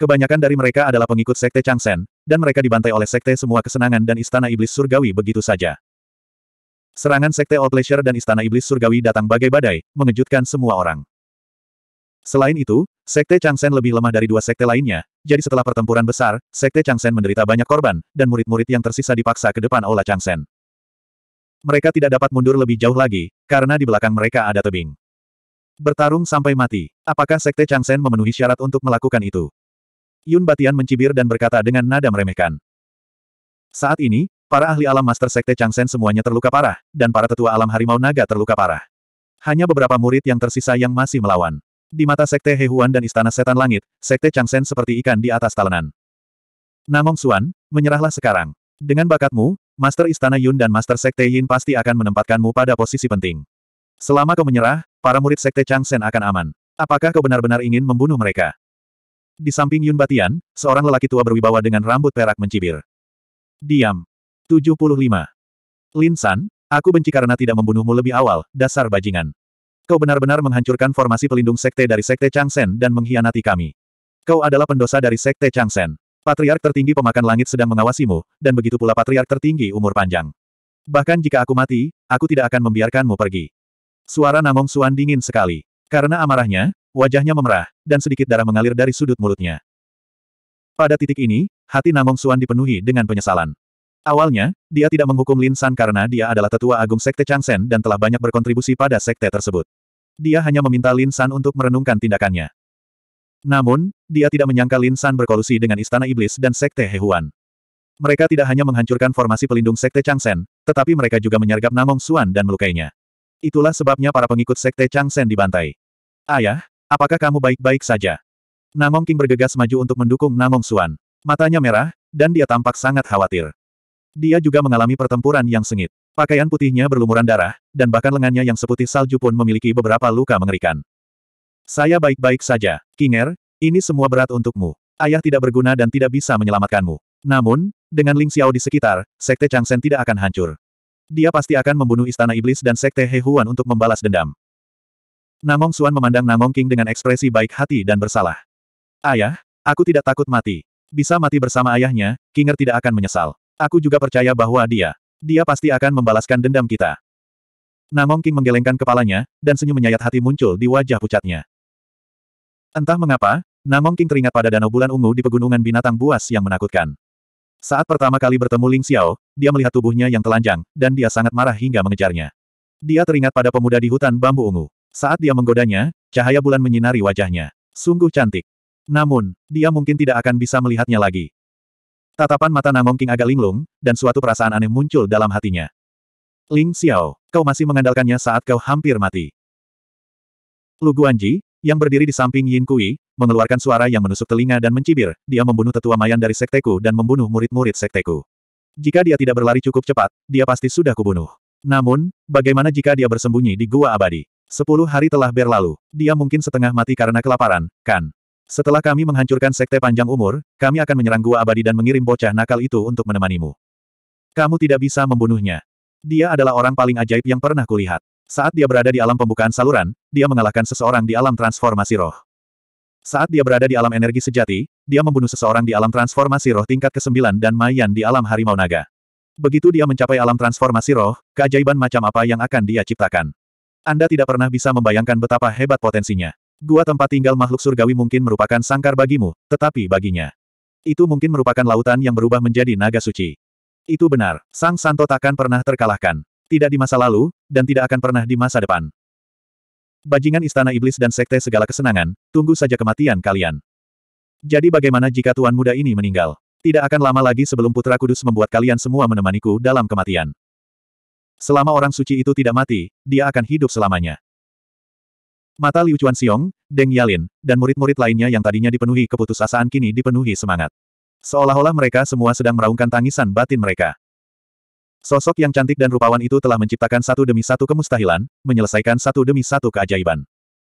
Kebanyakan dari mereka adalah pengikut Sekte Changsen, dan mereka dibantai oleh Sekte semua kesenangan dan Istana Iblis Surgawi begitu saja. Serangan Sekte Old Pleasure dan Istana Iblis Surgawi datang bagai badai, mengejutkan semua orang. Selain itu, Sekte Changsen lebih lemah dari dua sekte lainnya, jadi setelah pertempuran besar, Sekte Changsen menderita banyak korban, dan murid-murid yang tersisa dipaksa ke depan Aula Changsen. Mereka tidak dapat mundur lebih jauh lagi, karena di belakang mereka ada tebing. Bertarung sampai mati, apakah Sekte Changsen memenuhi syarat untuk melakukan itu? Yun Batian mencibir dan berkata dengan nada meremehkan. Saat ini, para ahli alam Master Sekte Changsen semuanya terluka parah, dan para tetua alam harimau naga terluka parah. Hanya beberapa murid yang tersisa yang masih melawan. Di mata Sekte Hehuan dan Istana Setan Langit, Sekte Changshen seperti ikan di atas talenan. Namong Xuan, menyerahlah sekarang. Dengan bakatmu, Master Istana Yun dan Master Sekte Yin pasti akan menempatkanmu pada posisi penting. Selama kau menyerah, para murid Sekte Changshen akan aman. Apakah kau benar-benar ingin membunuh mereka? Di samping Yun Batian, seorang lelaki tua berwibawa dengan rambut perak mencibir. Diam. 75. Lin San, aku benci karena tidak membunuhmu lebih awal, dasar bajingan. Kau benar-benar menghancurkan formasi pelindung sekte dari sekte Changsen dan mengkhianati kami. Kau adalah pendosa dari sekte Changsen. Patriark tertinggi pemakan langit sedang mengawasimu, dan begitu pula patriark tertinggi umur panjang. Bahkan jika aku mati, aku tidak akan membiarkanmu pergi. Suara Namong Suan dingin sekali. Karena amarahnya, wajahnya memerah, dan sedikit darah mengalir dari sudut mulutnya. Pada titik ini, hati Namong Suan dipenuhi dengan penyesalan. Awalnya, dia tidak menghukum Lin San karena dia adalah tetua agung Sekte Changsen dan telah banyak berkontribusi pada Sekte tersebut dia hanya meminta Lin San untuk merenungkan tindakannya. Namun, dia tidak menyangka Lin San berkolusi dengan Istana Iblis dan Sekte Hehuan. Mereka tidak hanya menghancurkan formasi pelindung Sekte Changsen, tetapi mereka juga menyergap Namong Xuan dan melukainya. Itulah sebabnya para pengikut Sekte Changsen dibantai. Ayah, apakah kamu baik-baik saja? Namong King bergegas maju untuk mendukung Namong Xuan. Matanya merah, dan dia tampak sangat khawatir. Dia juga mengalami pertempuran yang sengit. Pakaian putihnya berlumuran darah, dan bahkan lengannya yang seputih salju pun memiliki beberapa luka mengerikan. Saya baik-baik saja, Kinger, ini semua berat untukmu. Ayah tidak berguna dan tidak bisa menyelamatkanmu. Namun, dengan Ling Xiao di sekitar, Sekte Changsen tidak akan hancur. Dia pasti akan membunuh Istana Iblis dan Sekte Hehuan untuk membalas dendam. Namong Suan memandang Namong King dengan ekspresi baik hati dan bersalah. Ayah, aku tidak takut mati. Bisa mati bersama ayahnya, Kinger tidak akan menyesal. Aku juga percaya bahwa dia dia pasti akan membalaskan dendam kita. Namong King menggelengkan kepalanya, dan senyum menyayat hati muncul di wajah pucatnya. Entah mengapa, Namong King teringat pada danau bulan ungu di pegunungan binatang buas yang menakutkan. Saat pertama kali bertemu Ling Xiao, dia melihat tubuhnya yang telanjang, dan dia sangat marah hingga mengejarnya. Dia teringat pada pemuda di hutan bambu ungu. Saat dia menggodanya, cahaya bulan menyinari wajahnya. Sungguh cantik. Namun, dia mungkin tidak akan bisa melihatnya lagi. Tatapan mata Namong King agak linglung, dan suatu perasaan aneh muncul dalam hatinya. Ling Xiao, kau masih mengandalkannya saat kau hampir mati. Lu Guanji, yang berdiri di samping Yin Kui, mengeluarkan suara yang menusuk telinga dan mencibir, dia membunuh tetua mayan dari sekteku dan membunuh murid-murid sekteku. Jika dia tidak berlari cukup cepat, dia pasti sudah kubunuh. Namun, bagaimana jika dia bersembunyi di gua abadi? Sepuluh hari telah berlalu, dia mungkin setengah mati karena kelaparan, kan? Setelah kami menghancurkan sekte panjang umur, kami akan menyerang gua abadi dan mengirim bocah nakal itu untuk menemanimu. Kamu tidak bisa membunuhnya. Dia adalah orang paling ajaib yang pernah kulihat. Saat dia berada di alam pembukaan saluran, dia mengalahkan seseorang di alam transformasi roh. Saat dia berada di alam energi sejati, dia membunuh seseorang di alam transformasi roh tingkat ke-9 dan Mayan di alam harimau naga. Begitu dia mencapai alam transformasi roh, keajaiban macam apa yang akan dia ciptakan. Anda tidak pernah bisa membayangkan betapa hebat potensinya. Gua tempat tinggal makhluk surgawi mungkin merupakan sangkar bagimu, tetapi baginya. Itu mungkin merupakan lautan yang berubah menjadi naga suci. Itu benar, Sang Santo takkan pernah terkalahkan. Tidak di masa lalu, dan tidak akan pernah di masa depan. Bajingan Istana Iblis dan Sekte segala kesenangan, tunggu saja kematian kalian. Jadi bagaimana jika Tuan Muda ini meninggal? Tidak akan lama lagi sebelum Putra Kudus membuat kalian semua menemaniku dalam kematian. Selama orang suci itu tidak mati, dia akan hidup selamanya. Mata Liu Chuan Xiong, Deng Yalin, dan murid-murid lainnya yang tadinya dipenuhi keputusasaan kini dipenuhi semangat. Seolah-olah mereka semua sedang meraungkan tangisan batin mereka. Sosok yang cantik dan rupawan itu telah menciptakan satu demi satu kemustahilan, menyelesaikan satu demi satu keajaiban.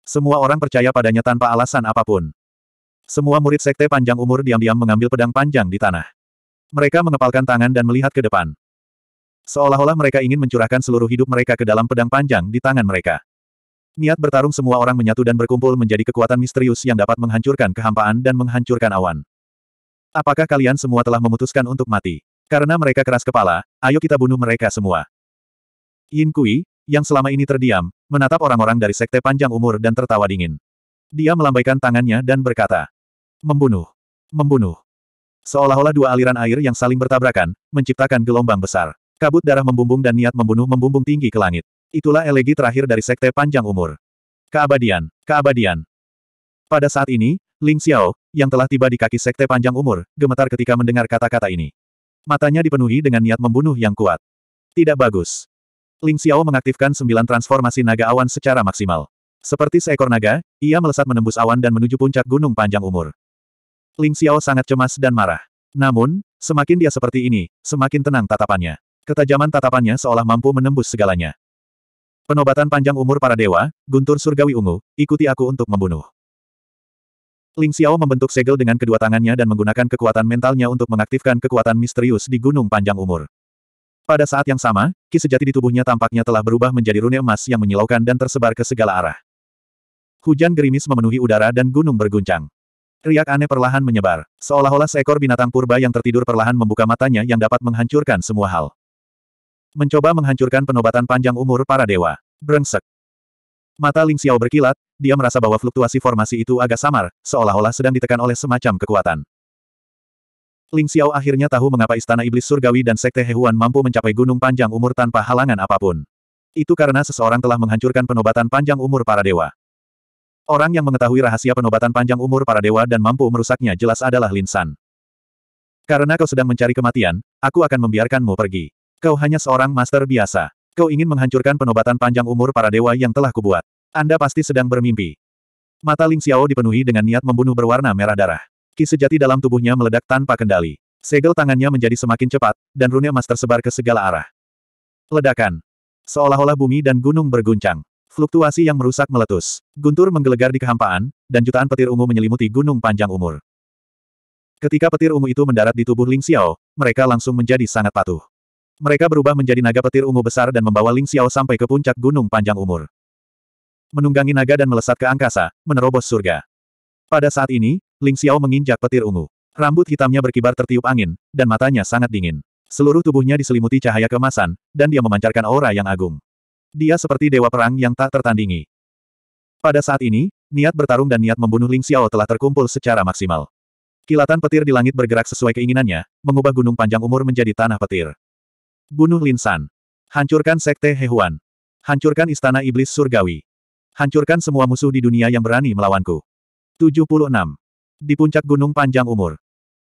Semua orang percaya padanya tanpa alasan apapun. Semua murid sekte panjang umur diam-diam mengambil pedang panjang di tanah. Mereka mengepalkan tangan dan melihat ke depan. Seolah-olah mereka ingin mencurahkan seluruh hidup mereka ke dalam pedang panjang di tangan mereka. Niat bertarung semua orang menyatu dan berkumpul menjadi kekuatan misterius yang dapat menghancurkan kehampaan dan menghancurkan awan. Apakah kalian semua telah memutuskan untuk mati? Karena mereka keras kepala, ayo kita bunuh mereka semua. Yin Kui, yang selama ini terdiam, menatap orang-orang dari sekte panjang umur dan tertawa dingin. Dia melambaikan tangannya dan berkata, Membunuh. Membunuh. Seolah-olah dua aliran air yang saling bertabrakan, menciptakan gelombang besar. Kabut darah membumbung dan niat membunuh membumbung tinggi ke langit. Itulah elegi terakhir dari Sekte Panjang Umur. Keabadian, keabadian. Pada saat ini, Ling Xiao, yang telah tiba di kaki Sekte Panjang Umur, gemetar ketika mendengar kata-kata ini. Matanya dipenuhi dengan niat membunuh yang kuat. Tidak bagus. Ling Xiao mengaktifkan sembilan transformasi naga awan secara maksimal. Seperti seekor naga, ia melesat menembus awan dan menuju puncak gunung panjang umur. Ling Xiao sangat cemas dan marah. Namun, semakin dia seperti ini, semakin tenang tatapannya. Ketajaman tatapannya seolah mampu menembus segalanya. Penobatan panjang umur para dewa, guntur surgawi ungu, ikuti aku untuk membunuh. Ling Xiao membentuk segel dengan kedua tangannya dan menggunakan kekuatan mentalnya untuk mengaktifkan kekuatan misterius di gunung panjang umur. Pada saat yang sama, ki sejati di tubuhnya tampaknya telah berubah menjadi rune emas yang menyilaukan dan tersebar ke segala arah. Hujan gerimis memenuhi udara dan gunung berguncang. Riak aneh perlahan menyebar, seolah-olah seekor binatang purba yang tertidur perlahan membuka matanya yang dapat menghancurkan semua hal. Mencoba menghancurkan penobatan panjang umur para dewa. Brengsek. Mata Ling Xiao berkilat, dia merasa bahwa fluktuasi formasi itu agak samar, seolah-olah sedang ditekan oleh semacam kekuatan. Ling Xiao akhirnya tahu mengapa Istana Iblis Surgawi dan Sekte Hewan mampu mencapai gunung panjang umur tanpa halangan apapun. Itu karena seseorang telah menghancurkan penobatan panjang umur para dewa. Orang yang mengetahui rahasia penobatan panjang umur para dewa dan mampu merusaknya jelas adalah Lin San. Karena kau sedang mencari kematian, aku akan membiarkanmu pergi. Kau hanya seorang master biasa. Kau ingin menghancurkan penobatan panjang umur para dewa yang telah kubuat. Anda pasti sedang bermimpi. Mata Ling Xiao dipenuhi dengan niat membunuh berwarna merah darah. Ki sejati dalam tubuhnya meledak tanpa kendali. Segel tangannya menjadi semakin cepat, dan rune emas tersebar ke segala arah. Ledakan. Seolah-olah bumi dan gunung berguncang. Fluktuasi yang merusak meletus. Guntur menggelegar di kehampaan, dan jutaan petir ungu menyelimuti gunung panjang umur. Ketika petir ungu itu mendarat di tubuh Ling Xiao, mereka langsung menjadi sangat patuh. Mereka berubah menjadi naga petir ungu besar dan membawa Ling Xiao sampai ke puncak gunung panjang umur. Menunggangi naga dan melesat ke angkasa, menerobos surga. Pada saat ini, Ling Xiao menginjak petir ungu. Rambut hitamnya berkibar tertiup angin, dan matanya sangat dingin. Seluruh tubuhnya diselimuti cahaya kemasan, dan dia memancarkan aura yang agung. Dia seperti dewa perang yang tak tertandingi. Pada saat ini, niat bertarung dan niat membunuh Ling Xiao telah terkumpul secara maksimal. Kilatan petir di langit bergerak sesuai keinginannya, mengubah gunung panjang umur menjadi tanah petir. Bunuh Linsan. Hancurkan Sekte Hehuan. Hancurkan Istana Iblis Surgawi. Hancurkan semua musuh di dunia yang berani melawanku. 76. Di puncak gunung panjang umur.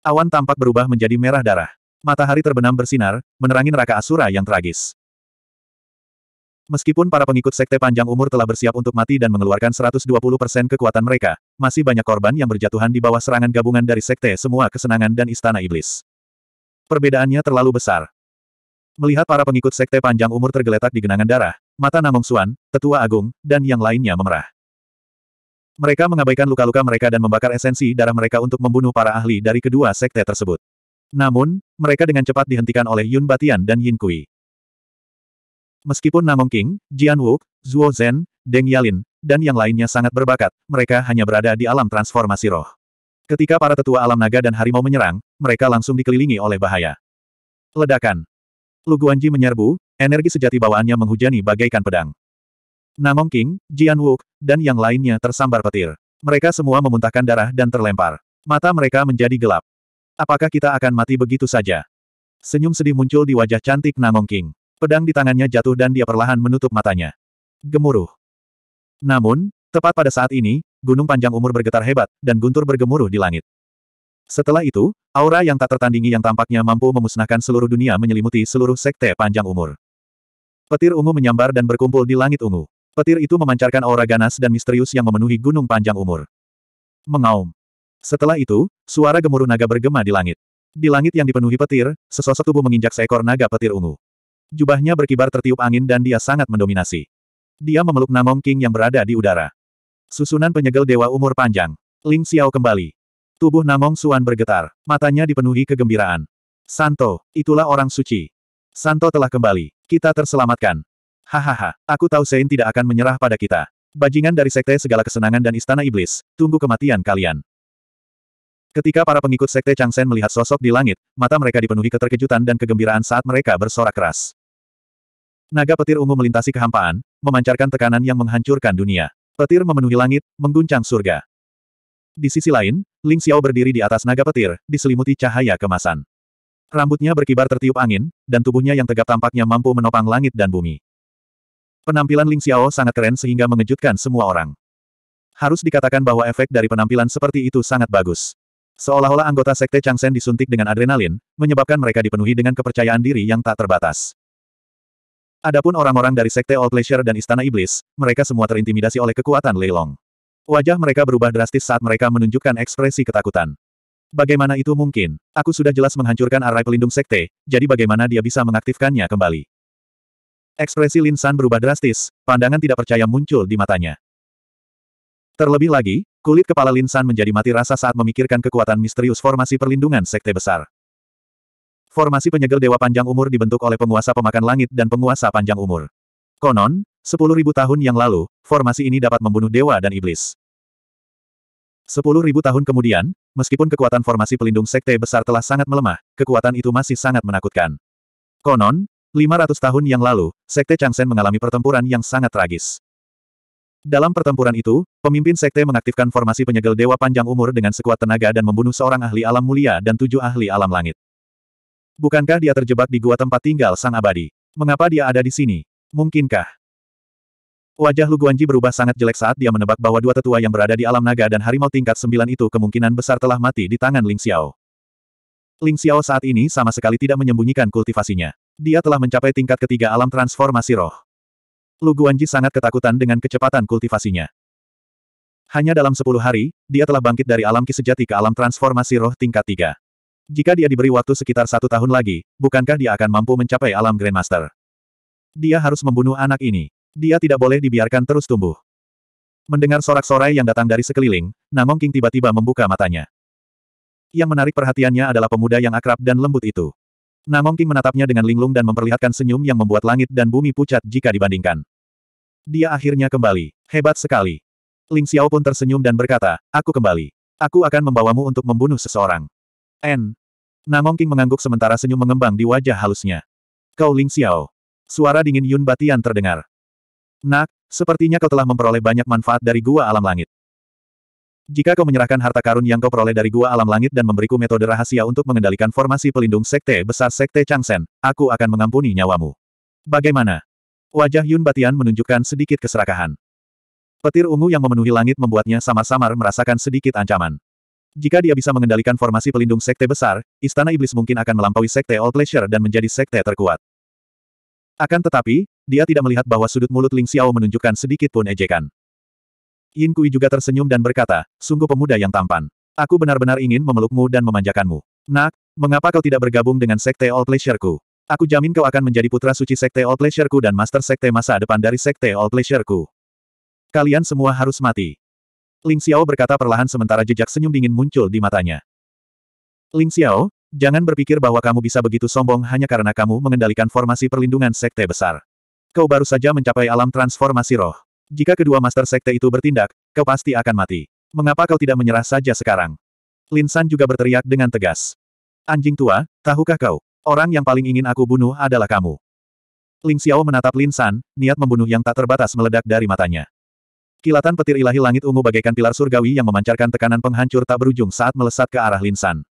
Awan tampak berubah menjadi merah darah. Matahari terbenam bersinar, menerangi neraka Asura yang tragis. Meskipun para pengikut sekte panjang umur telah bersiap untuk mati dan mengeluarkan 120% kekuatan mereka, masih banyak korban yang berjatuhan di bawah serangan gabungan dari sekte semua kesenangan dan istana iblis. Perbedaannya terlalu besar. Melihat para pengikut sekte panjang umur tergeletak di genangan darah, mata Namong Suan, tetua agung, dan yang lainnya memerah. Mereka mengabaikan luka-luka mereka dan membakar esensi darah mereka untuk membunuh para ahli dari kedua sekte tersebut. Namun, mereka dengan cepat dihentikan oleh Yun Batian dan Yin Kui. Meskipun Namong King, Jian Wu, Zhuo Zhen, Deng Yalin, dan yang lainnya sangat berbakat, mereka hanya berada di alam transformasi roh. Ketika para tetua alam naga dan harimau menyerang, mereka langsung dikelilingi oleh bahaya. Ledakan Lu Guanji menyerbu, energi sejati bawaannya menghujani bagaikan pedang. Namong King, Jian Wook, dan yang lainnya tersambar petir. Mereka semua memuntahkan darah dan terlempar. Mata mereka menjadi gelap. Apakah kita akan mati begitu saja? Senyum sedih muncul di wajah cantik Namong King. Pedang di tangannya jatuh dan dia perlahan menutup matanya. Gemuruh. Namun, tepat pada saat ini, gunung panjang umur bergetar hebat, dan guntur bergemuruh di langit. Setelah itu, aura yang tak tertandingi yang tampaknya mampu memusnahkan seluruh dunia menyelimuti seluruh sekte panjang umur. Petir ungu menyambar dan berkumpul di langit ungu. Petir itu memancarkan aura ganas dan misterius yang memenuhi gunung panjang umur. Mengaum. Setelah itu, suara gemuruh naga bergema di langit. Di langit yang dipenuhi petir, sesosok tubuh menginjak seekor naga petir ungu. Jubahnya berkibar tertiup angin dan dia sangat mendominasi. Dia memeluk Namong King yang berada di udara. Susunan penyegel dewa umur panjang. Ling Xiao kembali. Tubuh Namong Suan bergetar, matanya dipenuhi kegembiraan. Santo, itulah orang suci. Santo telah kembali, kita terselamatkan. Hahaha, aku tahu Sein tidak akan menyerah pada kita. Bajingan dari Sekte Segala Kesenangan dan Istana Iblis, tunggu kematian kalian. Ketika para pengikut Sekte Chang Sen melihat sosok di langit, mata mereka dipenuhi keterkejutan dan kegembiraan saat mereka bersorak keras. Naga petir ungu melintasi kehampaan, memancarkan tekanan yang menghancurkan dunia. Petir memenuhi langit, mengguncang surga. Di sisi lain, Ling Xiao berdiri di atas naga petir, diselimuti cahaya kemasan. Rambutnya berkibar tertiup angin, dan tubuhnya yang tegap tampaknya mampu menopang langit dan bumi. Penampilan Ling Xiao sangat keren sehingga mengejutkan semua orang. Harus dikatakan bahwa efek dari penampilan seperti itu sangat bagus. Seolah-olah anggota sekte Changsen disuntik dengan adrenalin, menyebabkan mereka dipenuhi dengan kepercayaan diri yang tak terbatas. Adapun orang-orang dari sekte All Pleasure dan Istana Iblis, mereka semua terintimidasi oleh kekuatan Leilong. Wajah mereka berubah drastis saat mereka menunjukkan ekspresi ketakutan. Bagaimana itu mungkin? Aku sudah jelas menghancurkan arai pelindung sekte, jadi bagaimana dia bisa mengaktifkannya kembali? Ekspresi Lin San berubah drastis, pandangan tidak percaya muncul di matanya. Terlebih lagi, kulit kepala Lin San menjadi mati rasa saat memikirkan kekuatan misterius formasi perlindungan sekte besar. Formasi penyegel dewa panjang umur dibentuk oleh penguasa pemakan langit dan penguasa panjang umur. Konon, Sepuluh ribu tahun yang lalu, formasi ini dapat membunuh dewa dan iblis. Sepuluh ribu tahun kemudian, meskipun kekuatan formasi pelindung sekte besar telah sangat melemah, kekuatan itu masih sangat menakutkan. Konon, 500 tahun yang lalu, sekte Changsen mengalami pertempuran yang sangat tragis. Dalam pertempuran itu, pemimpin sekte mengaktifkan formasi penyegel dewa panjang umur dengan sekuat tenaga dan membunuh seorang ahli alam mulia dan tujuh ahli alam langit. Bukankah dia terjebak di gua tempat tinggal sang abadi? Mengapa dia ada di sini? Mungkinkah? Wajah Lu Guanji berubah sangat jelek saat dia menebak bahwa dua tetua yang berada di alam naga dan harimau tingkat sembilan itu kemungkinan besar telah mati di tangan Ling Xiao. Ling Xiao saat ini sama sekali tidak menyembunyikan kultivasinya. Dia telah mencapai tingkat ketiga alam transformasi roh. Lu Guanji sangat ketakutan dengan kecepatan kultivasinya. Hanya dalam sepuluh hari, dia telah bangkit dari alam ki ke alam transformasi roh tingkat tiga. Jika dia diberi waktu sekitar satu tahun lagi, bukankah dia akan mampu mencapai alam Grandmaster? Dia harus membunuh anak ini. Dia tidak boleh dibiarkan terus tumbuh. Mendengar sorak-sorai yang datang dari sekeliling, Namong King tiba-tiba membuka matanya. Yang menarik perhatiannya adalah pemuda yang akrab dan lembut itu. Namong King menatapnya dengan linglung dan memperlihatkan senyum yang membuat langit dan bumi pucat jika dibandingkan. Dia akhirnya kembali. Hebat sekali. Ling Xiao pun tersenyum dan berkata, Aku kembali. Aku akan membawamu untuk membunuh seseorang. N. Namong King mengangguk sementara senyum mengembang di wajah halusnya. Kau Ling Xiao. Suara dingin Yun Batian terdengar. Nak, sepertinya kau telah memperoleh banyak manfaat dari gua alam langit. Jika kau menyerahkan harta karun yang kau peroleh dari gua alam langit dan memberiku metode rahasia untuk mengendalikan formasi pelindung sekte besar sekte Changsen, aku akan mengampuni nyawamu. Bagaimana? Wajah Yun Batian menunjukkan sedikit keserakahan. Petir ungu yang memenuhi langit membuatnya samar-samar merasakan sedikit ancaman. Jika dia bisa mengendalikan formasi pelindung sekte besar, Istana Iblis mungkin akan melampaui sekte All Pleasure dan menjadi sekte terkuat. Akan tetapi, dia tidak melihat bahwa sudut mulut Ling Xiao menunjukkan sedikit pun ejekan. Yin Kui juga tersenyum dan berkata, sungguh pemuda yang tampan. Aku benar-benar ingin memelukmu dan memanjakanmu. Nak, mengapa kau tidak bergabung dengan Sekte All Pleasureku? Aku jamin kau akan menjadi putra suci Sekte All Pleasureku dan Master Sekte masa depan dari Sekte All Pleasureku. Kalian semua harus mati. Ling Xiao berkata perlahan sementara jejak senyum dingin muncul di matanya. Ling Xiao, jangan berpikir bahwa kamu bisa begitu sombong hanya karena kamu mengendalikan formasi perlindungan Sekte besar. Kau baru saja mencapai alam transformasi roh. Jika kedua master sekte itu bertindak, kau pasti akan mati. Mengapa kau tidak menyerah saja sekarang? Lin San juga berteriak dengan tegas. Anjing tua, tahukah kau? Orang yang paling ingin aku bunuh adalah kamu. Ling Xiao menatap Lin San, niat membunuh yang tak terbatas meledak dari matanya. Kilatan petir ilahi langit ungu bagaikan pilar surgawi yang memancarkan tekanan penghancur tak berujung saat melesat ke arah Lin San.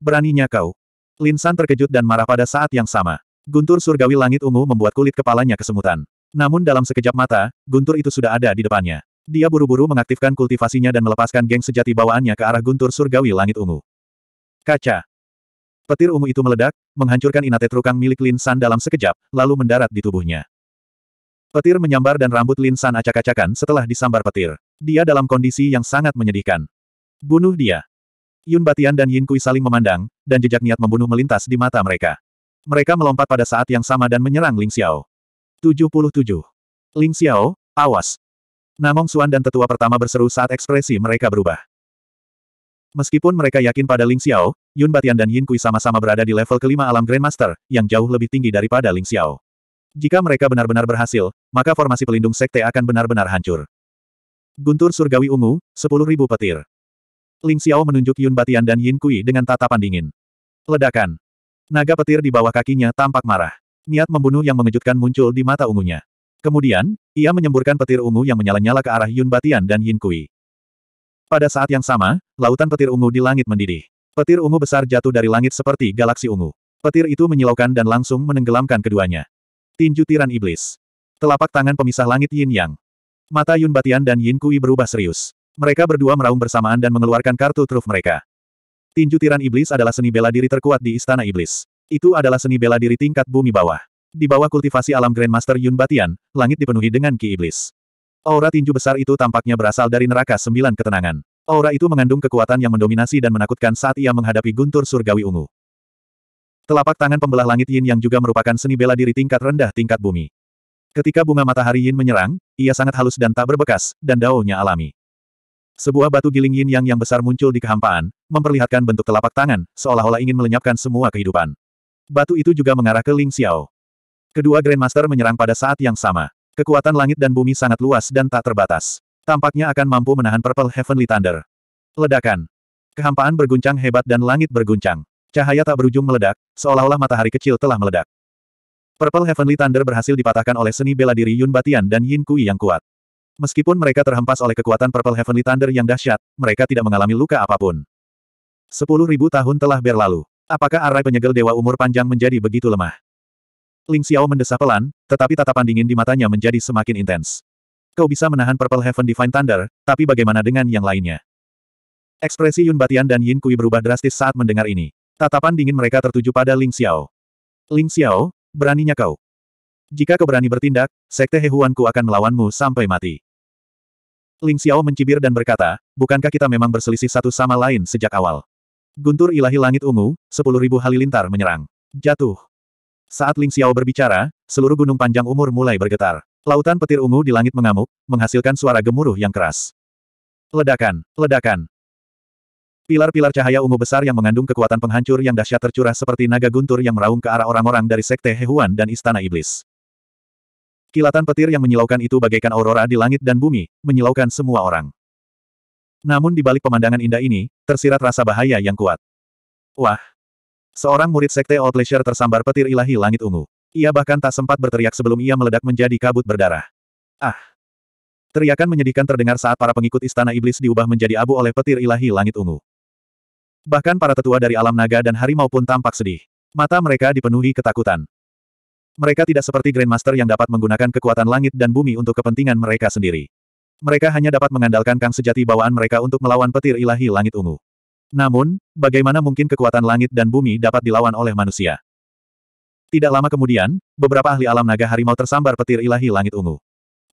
Beraninya kau. Lin San terkejut dan marah pada saat yang sama. Guntur surgawi langit ungu membuat kulit kepalanya kesemutan. Namun dalam sekejap mata, guntur itu sudah ada di depannya. Dia buru-buru mengaktifkan kultivasinya dan melepaskan geng sejati bawaannya ke arah guntur surgawi langit ungu. Kaca. Petir ungu itu meledak, menghancurkan inate trukang milik Lin San dalam sekejap, lalu mendarat di tubuhnya. Petir menyambar dan rambut Lin San acak-acakan setelah disambar petir. Dia dalam kondisi yang sangat menyedihkan. Bunuh dia. Yun Batian dan Yin Kui saling memandang, dan jejak niat membunuh melintas di mata mereka. Mereka melompat pada saat yang sama dan menyerang Ling Xiao. 77. Ling Xiao, awas. Namong Suan dan tetua pertama berseru saat ekspresi mereka berubah. Meskipun mereka yakin pada Ling Xiao, Yun Batian dan Yin Kui sama-sama berada di level kelima alam Grandmaster, yang jauh lebih tinggi daripada Ling Xiao. Jika mereka benar-benar berhasil, maka formasi pelindung sekte akan benar-benar hancur. Guntur surgawi ungu, 10.000 petir. Ling Xiao menunjuk Yun Batian dan Yin Kui dengan tatapan dingin. Ledakan. Naga petir di bawah kakinya tampak marah. Niat membunuh yang mengejutkan muncul di mata ungunya. Kemudian, ia menyemburkan petir ungu yang menyala-nyala ke arah Yun Batian dan Yin Kui. Pada saat yang sama, lautan petir ungu di langit mendidih. Petir ungu besar jatuh dari langit seperti galaksi ungu. Petir itu menyilaukan dan langsung menenggelamkan keduanya. Tinju tiran iblis. Telapak tangan pemisah langit Yin Yang. Mata Yun Batian dan Yin Kui berubah serius. Mereka berdua meraung bersamaan dan mengeluarkan kartu truf mereka. Tinju Tiran Iblis adalah seni bela diri terkuat di Istana Iblis. Itu adalah seni bela diri tingkat bumi bawah. Di bawah kultivasi alam Grandmaster Yun Batian, langit dipenuhi dengan ki iblis. Aura tinju besar itu tampaknya berasal dari neraka sembilan ketenangan. Aura itu mengandung kekuatan yang mendominasi dan menakutkan saat ia menghadapi guntur surgawi ungu. Telapak tangan pembelah langit Yin yang juga merupakan seni bela diri tingkat rendah tingkat bumi. Ketika bunga matahari Yin menyerang, ia sangat halus dan tak berbekas, dan daunnya alami. Sebuah batu giling yin yang yang besar muncul di kehampaan, memperlihatkan bentuk telapak tangan, seolah-olah ingin melenyapkan semua kehidupan. Batu itu juga mengarah ke Ling Xiao. Kedua Grandmaster menyerang pada saat yang sama. Kekuatan langit dan bumi sangat luas dan tak terbatas. Tampaknya akan mampu menahan Purple Heavenly Thunder. Ledakan. Kehampaan berguncang hebat dan langit berguncang. Cahaya tak berujung meledak, seolah-olah matahari kecil telah meledak. Purple Heavenly Thunder berhasil dipatahkan oleh seni bela diri Yun Batian dan Yin Kui yang kuat. Meskipun mereka terhempas oleh kekuatan Purple Heavenly Thunder yang dahsyat, mereka tidak mengalami luka apapun. Sepuluh ribu tahun telah berlalu. Apakah arai penyegel dewa umur panjang menjadi begitu lemah? Ling Xiao mendesah pelan, tetapi tatapan dingin di matanya menjadi semakin intens. Kau bisa menahan Purple Heaven Divine Thunder, tapi bagaimana dengan yang lainnya? Ekspresi Yun Batian dan Yin Kui berubah drastis saat mendengar ini. Tatapan dingin mereka tertuju pada Ling Xiao. Ling Xiao, beraninya kau. Jika kau berani bertindak, Sekte Hehuanku akan melawanmu sampai mati. Ling Xiao mencibir dan berkata, bukankah kita memang berselisih satu sama lain sejak awal? Guntur ilahi langit ungu, sepuluh ribu halilintar menyerang. Jatuh. Saat Ling Xiao berbicara, seluruh gunung panjang umur mulai bergetar. Lautan petir ungu di langit mengamuk, menghasilkan suara gemuruh yang keras. Ledakan, ledakan. Pilar-pilar cahaya ungu besar yang mengandung kekuatan penghancur yang dahsyat tercurah seperti naga guntur yang meraung ke arah orang-orang dari Sekte Hehuan dan Istana Iblis. Kilatan petir yang menyilaukan itu bagaikan aurora di langit dan bumi, menyilaukan semua orang. Namun di balik pemandangan indah ini, tersirat rasa bahaya yang kuat. Wah! Seorang murid sekte Old Leisure tersambar petir ilahi langit ungu. Ia bahkan tak sempat berteriak sebelum ia meledak menjadi kabut berdarah. Ah! Teriakan menyedihkan terdengar saat para pengikut istana iblis diubah menjadi abu oleh petir ilahi langit ungu. Bahkan para tetua dari alam naga dan harimau pun tampak sedih. Mata mereka dipenuhi ketakutan. Mereka tidak seperti Grandmaster yang dapat menggunakan kekuatan langit dan bumi untuk kepentingan mereka sendiri. Mereka hanya dapat mengandalkan Kang Sejati bawaan mereka untuk melawan petir ilahi langit ungu. Namun, bagaimana mungkin kekuatan langit dan bumi dapat dilawan oleh manusia? Tidak lama kemudian, beberapa ahli alam naga harimau tersambar petir ilahi langit ungu.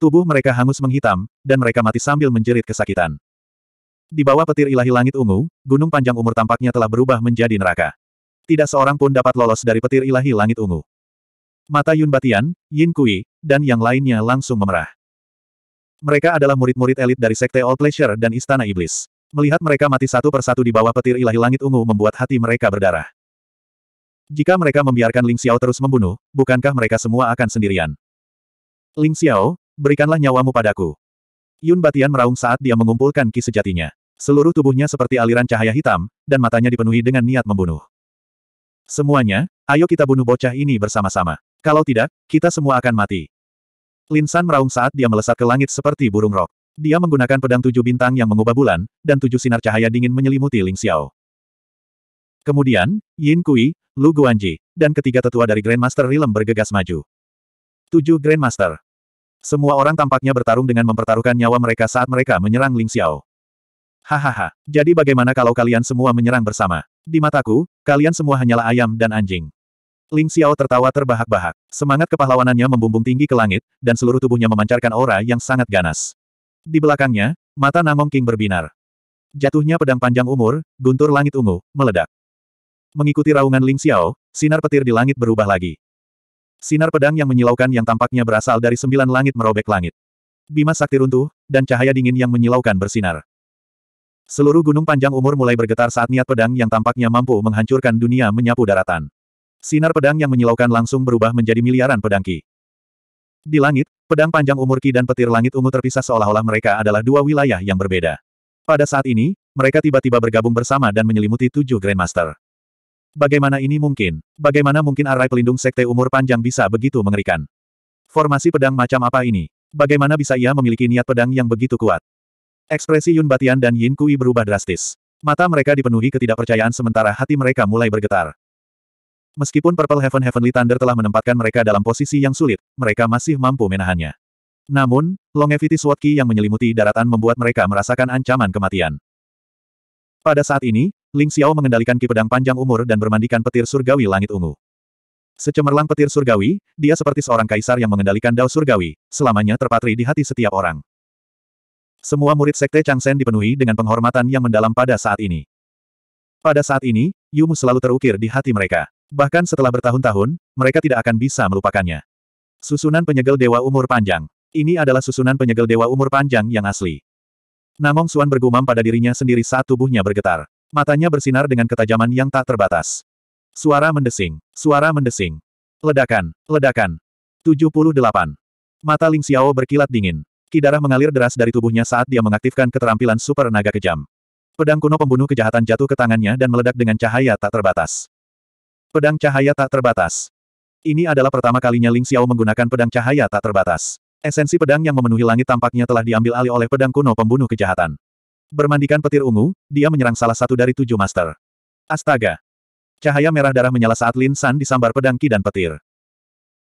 Tubuh mereka hangus menghitam, dan mereka mati sambil menjerit kesakitan. Di bawah petir ilahi langit ungu, gunung panjang umur tampaknya telah berubah menjadi neraka. Tidak seorang pun dapat lolos dari petir ilahi langit ungu. Mata Yun Batian, Yin Kui, dan yang lainnya langsung memerah. Mereka adalah murid-murid elit dari Sekte Old Pleasure dan Istana Iblis. Melihat mereka mati satu persatu di bawah petir ilahi langit ungu membuat hati mereka berdarah. Jika mereka membiarkan Ling Xiao terus membunuh, bukankah mereka semua akan sendirian? Ling Xiao, berikanlah nyawamu padaku. Yun Batian meraung saat dia mengumpulkan ki sejatinya. Seluruh tubuhnya seperti aliran cahaya hitam, dan matanya dipenuhi dengan niat membunuh. Semuanya, ayo kita bunuh bocah ini bersama-sama. Kalau tidak, kita semua akan mati. Lin San meraung saat dia melesat ke langit seperti burung rok. Dia menggunakan pedang tujuh bintang yang mengubah bulan, dan tujuh sinar cahaya dingin menyelimuti Ling Xiao. Kemudian, Yin Kui, Lu Guanji, dan ketiga tetua dari Grandmaster Rilem bergegas maju. Tujuh Grandmaster. Semua orang tampaknya bertarung dengan mempertaruhkan nyawa mereka saat mereka menyerang Ling Xiao. Hahaha, jadi bagaimana kalau kalian semua menyerang bersama? Di mataku, kalian semua hanyalah ayam dan anjing. Ling Xiao tertawa terbahak-bahak. Semangat kepahlawanannya membumbung tinggi ke langit, dan seluruh tubuhnya memancarkan aura yang sangat ganas. Di belakangnya, mata Nangong King berbinar. Jatuhnya pedang panjang umur, guntur langit ungu, meledak. Mengikuti raungan Ling Xiao, sinar petir di langit berubah lagi. Sinar pedang yang menyilaukan yang tampaknya berasal dari sembilan langit merobek langit. Bima sakti runtuh, dan cahaya dingin yang menyilaukan bersinar. Seluruh gunung panjang umur mulai bergetar saat niat pedang yang tampaknya mampu menghancurkan dunia menyapu daratan. Sinar pedang yang menyilaukan langsung berubah menjadi miliaran pedangki. Di langit, pedang panjang umur Ki dan petir langit ungu terpisah seolah-olah mereka adalah dua wilayah yang berbeda. Pada saat ini, mereka tiba-tiba bergabung bersama dan menyelimuti tujuh Grandmaster. Bagaimana ini mungkin? Bagaimana mungkin arai pelindung sekte umur panjang bisa begitu mengerikan? Formasi pedang macam apa ini? Bagaimana bisa ia memiliki niat pedang yang begitu kuat? Ekspresi Yun Batian dan Yin Kui berubah drastis. Mata mereka dipenuhi ketidakpercayaan sementara hati mereka mulai bergetar. Meskipun Purple Heaven Heavenly Thunder telah menempatkan mereka dalam posisi yang sulit, mereka masih mampu menahannya. Namun, Longevity Sword Qi yang menyelimuti daratan membuat mereka merasakan ancaman kematian. Pada saat ini, Ling Xiao mengendalikan ki pedang panjang umur dan bermandikan petir surgawi langit ungu. Secemerlang petir surgawi, dia seperti seorang kaisar yang mengendalikan dao surgawi, selamanya terpatri di hati setiap orang. Semua murid sekte Chang Shen dipenuhi dengan penghormatan yang mendalam pada saat ini. Pada saat ini, Yumu selalu terukir di hati mereka. Bahkan setelah bertahun-tahun, mereka tidak akan bisa melupakannya. Susunan penyegel dewa umur panjang. Ini adalah susunan penyegel dewa umur panjang yang asli. Namong Suan bergumam pada dirinya sendiri saat tubuhnya bergetar. Matanya bersinar dengan ketajaman yang tak terbatas. Suara mendesing. Suara mendesing. Ledakan. Ledakan. 78. Mata Ling Xiao berkilat dingin. Kidarah mengalir deras dari tubuhnya saat dia mengaktifkan keterampilan super naga kejam. Pedang kuno pembunuh kejahatan jatuh ke tangannya dan meledak dengan cahaya tak terbatas. Pedang cahaya tak terbatas. Ini adalah pertama kalinya Ling Xiao menggunakan pedang cahaya tak terbatas. Esensi pedang yang memenuhi langit tampaknya telah diambil alih oleh pedang kuno pembunuh kejahatan. Bermandikan petir ungu, dia menyerang salah satu dari tujuh master. Astaga! Cahaya merah darah menyala saat Lin San disambar pedang Ki dan petir.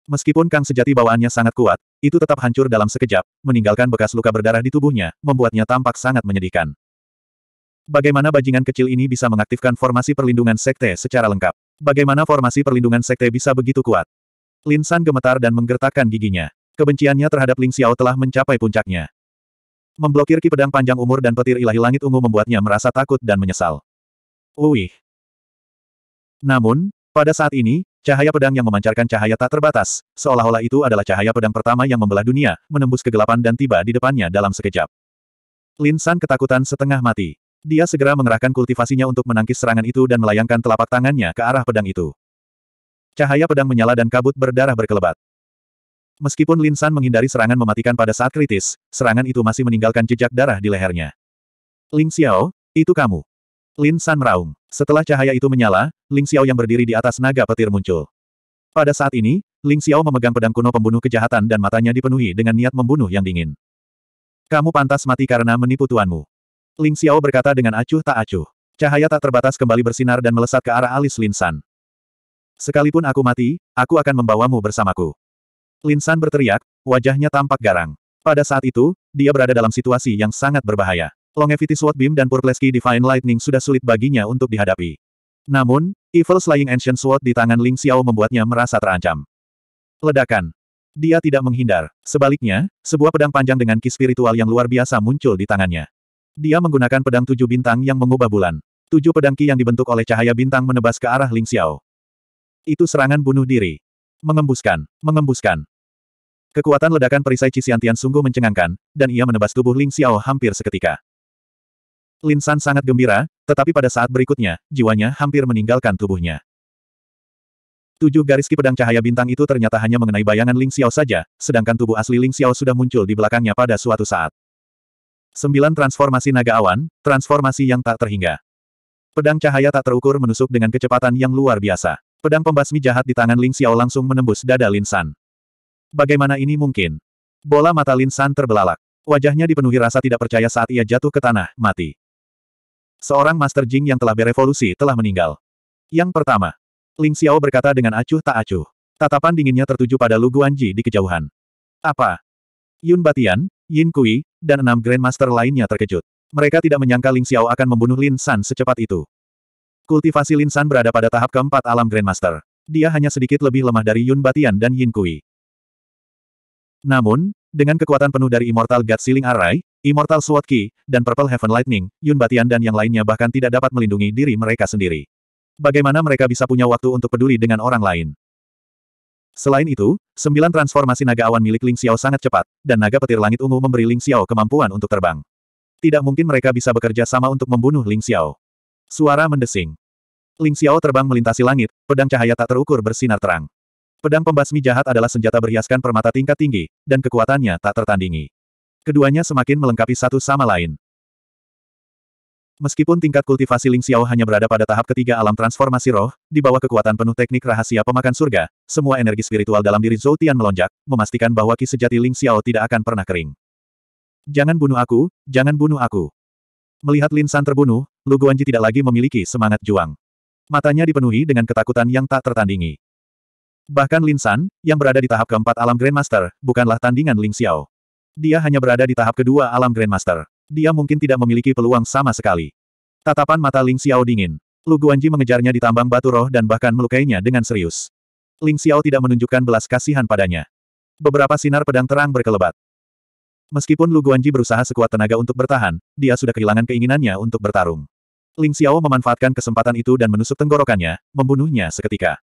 Meskipun Kang sejati bawaannya sangat kuat, itu tetap hancur dalam sekejap, meninggalkan bekas luka berdarah di tubuhnya, membuatnya tampak sangat menyedihkan. Bagaimana bajingan kecil ini bisa mengaktifkan formasi perlindungan sekte secara lengkap? Bagaimana formasi perlindungan sekte bisa begitu kuat? Lin San gemetar dan menggertakkan giginya. Kebenciannya terhadap Ling Xiao telah mencapai puncaknya. Memblokir ki pedang panjang umur dan petir ilahi langit ungu membuatnya merasa takut dan menyesal. Uih. Namun, pada saat ini, cahaya pedang yang memancarkan cahaya tak terbatas, seolah-olah itu adalah cahaya pedang pertama yang membelah dunia, menembus kegelapan dan tiba di depannya dalam sekejap. Lin San ketakutan setengah mati. Dia segera mengerahkan kultivasinya untuk menangkis serangan itu dan melayangkan telapak tangannya ke arah pedang itu. Cahaya pedang menyala dan kabut berdarah berkelebat. Meskipun Lin San menghindari serangan mematikan pada saat kritis, serangan itu masih meninggalkan jejak darah di lehernya. Ling Xiao, itu kamu. Lin San meraung. Setelah cahaya itu menyala, Ling Xiao yang berdiri di atas naga petir muncul. Pada saat ini, Ling Xiao memegang pedang kuno pembunuh kejahatan dan matanya dipenuhi dengan niat membunuh yang dingin. Kamu pantas mati karena menipu tuanmu. Ling Xiao berkata dengan acuh tak acuh. Cahaya tak terbatas kembali bersinar dan melesat ke arah alis Lin San. Sekalipun aku mati, aku akan membawamu bersamaku. Lin San berteriak, wajahnya tampak garang. Pada saat itu, dia berada dalam situasi yang sangat berbahaya. Longevity Sword Beam dan Purpleski Divine Lightning sudah sulit baginya untuk dihadapi. Namun, Evil Slaying Ancient Sword di tangan Ling Xiao membuatnya merasa terancam. Ledakan. Dia tidak menghindar. Sebaliknya, sebuah pedang panjang dengan ki spiritual yang luar biasa muncul di tangannya. Dia menggunakan pedang tujuh bintang yang mengubah bulan. Tujuh pedang ki yang dibentuk oleh cahaya bintang menebas ke arah Ling Xiao. Itu serangan bunuh diri. Mengembuskan, mengembuskan. Kekuatan ledakan perisai Cisiantian sungguh mencengangkan, dan ia menebas tubuh Ling Xiao hampir seketika. Lin San sangat gembira, tetapi pada saat berikutnya, jiwanya hampir meninggalkan tubuhnya. Tujuh garis ki pedang cahaya bintang itu ternyata hanya mengenai bayangan Ling Xiao saja, sedangkan tubuh asli Ling Xiao sudah muncul di belakangnya pada suatu saat. Sembilan transformasi naga awan, transformasi yang tak terhingga. Pedang cahaya tak terukur menusuk dengan kecepatan yang luar biasa. Pedang pembasmi jahat di tangan Ling Xiao langsung menembus dada Lin San. Bagaimana ini mungkin? Bola mata Lin San terbelalak. Wajahnya dipenuhi rasa tidak percaya saat ia jatuh ke tanah, mati. Seorang Master Jing yang telah berevolusi telah meninggal. Yang pertama, Ling Xiao berkata dengan acuh tak acuh. Tatapan dinginnya tertuju pada Lu Guanji di kejauhan. Apa? Yun Batian, Yin Kui, dan enam Grandmaster lainnya terkejut. Mereka tidak menyangka Ling Xiao akan membunuh Lin San secepat itu. Kultivasi Lin San berada pada tahap keempat alam Grandmaster. Dia hanya sedikit lebih lemah dari Yun Batian dan Yin Kui. Namun, dengan kekuatan penuh dari Immortal God Sealing Array, Immortal Sword Key, dan Purple Heaven Lightning, Yun Batian dan yang lainnya bahkan tidak dapat melindungi diri mereka sendiri. Bagaimana mereka bisa punya waktu untuk peduli dengan orang lain? Selain itu, sembilan transformasi naga awan milik Ling Xiao sangat cepat, dan naga petir langit ungu memberi Ling Xiao kemampuan untuk terbang. Tidak mungkin mereka bisa bekerja sama untuk membunuh Ling Xiao. Suara mendesing. Ling Xiao terbang melintasi langit, pedang cahaya tak terukur bersinar terang. Pedang pembasmi jahat adalah senjata berhiaskan permata tingkat tinggi, dan kekuatannya tak tertandingi. Keduanya semakin melengkapi satu sama lain. Meskipun tingkat kultivasi Ling Xiao hanya berada pada tahap ketiga alam transformasi roh, di bawah kekuatan penuh teknik rahasia pemakan surga, semua energi spiritual dalam diri Zhou Tian melonjak, memastikan bahwa ki sejati Ling Xiao tidak akan pernah kering. Jangan bunuh aku, jangan bunuh aku. Melihat Lin San terbunuh, Lu Guanji tidak lagi memiliki semangat juang. Matanya dipenuhi dengan ketakutan yang tak tertandingi. Bahkan Lin San, yang berada di tahap keempat alam Grandmaster, bukanlah tandingan Ling Xiao. Dia hanya berada di tahap kedua alam Grandmaster dia mungkin tidak memiliki peluang sama sekali. Tatapan mata Ling Xiao dingin. Lu Guanji mengejarnya di tambang batu roh dan bahkan melukainya dengan serius. Ling Xiao tidak menunjukkan belas kasihan padanya. Beberapa sinar pedang terang berkelebat. Meskipun Lu Guanji berusaha sekuat tenaga untuk bertahan, dia sudah kehilangan keinginannya untuk bertarung. Ling Xiao memanfaatkan kesempatan itu dan menusuk tenggorokannya, membunuhnya seketika.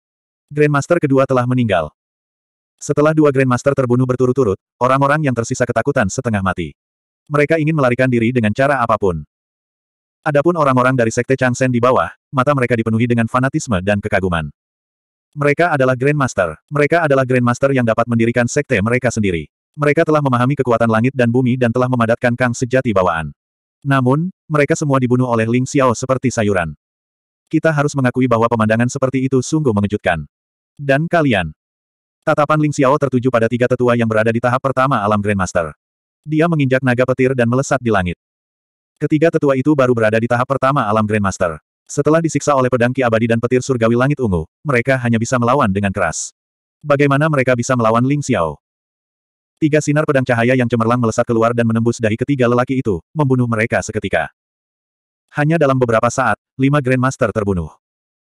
Grandmaster kedua telah meninggal. Setelah dua Grandmaster terbunuh berturut-turut, orang-orang yang tersisa ketakutan setengah mati. Mereka ingin melarikan diri dengan cara apapun. Adapun orang-orang dari Sekte Changsen di bawah, mata mereka dipenuhi dengan fanatisme dan kekaguman. Mereka adalah Grandmaster. Mereka adalah Grandmaster yang dapat mendirikan sekte mereka sendiri. Mereka telah memahami kekuatan langit dan bumi dan telah memadatkan Kang sejati bawaan. Namun, mereka semua dibunuh oleh Ling Xiao seperti sayuran. Kita harus mengakui bahwa pemandangan seperti itu sungguh mengejutkan. Dan kalian. Tatapan Ling Xiao tertuju pada tiga tetua yang berada di tahap pertama alam Grandmaster. Dia menginjak naga petir dan melesat di langit. Ketiga tetua itu baru berada di tahap pertama alam Grandmaster. Setelah disiksa oleh pedang Ki Abadi dan petir surgawi langit ungu, mereka hanya bisa melawan dengan keras. Bagaimana mereka bisa melawan Ling Xiao? Tiga sinar pedang cahaya yang cemerlang melesat keluar dan menembus dahi ketiga lelaki itu, membunuh mereka seketika. Hanya dalam beberapa saat, lima Grandmaster terbunuh.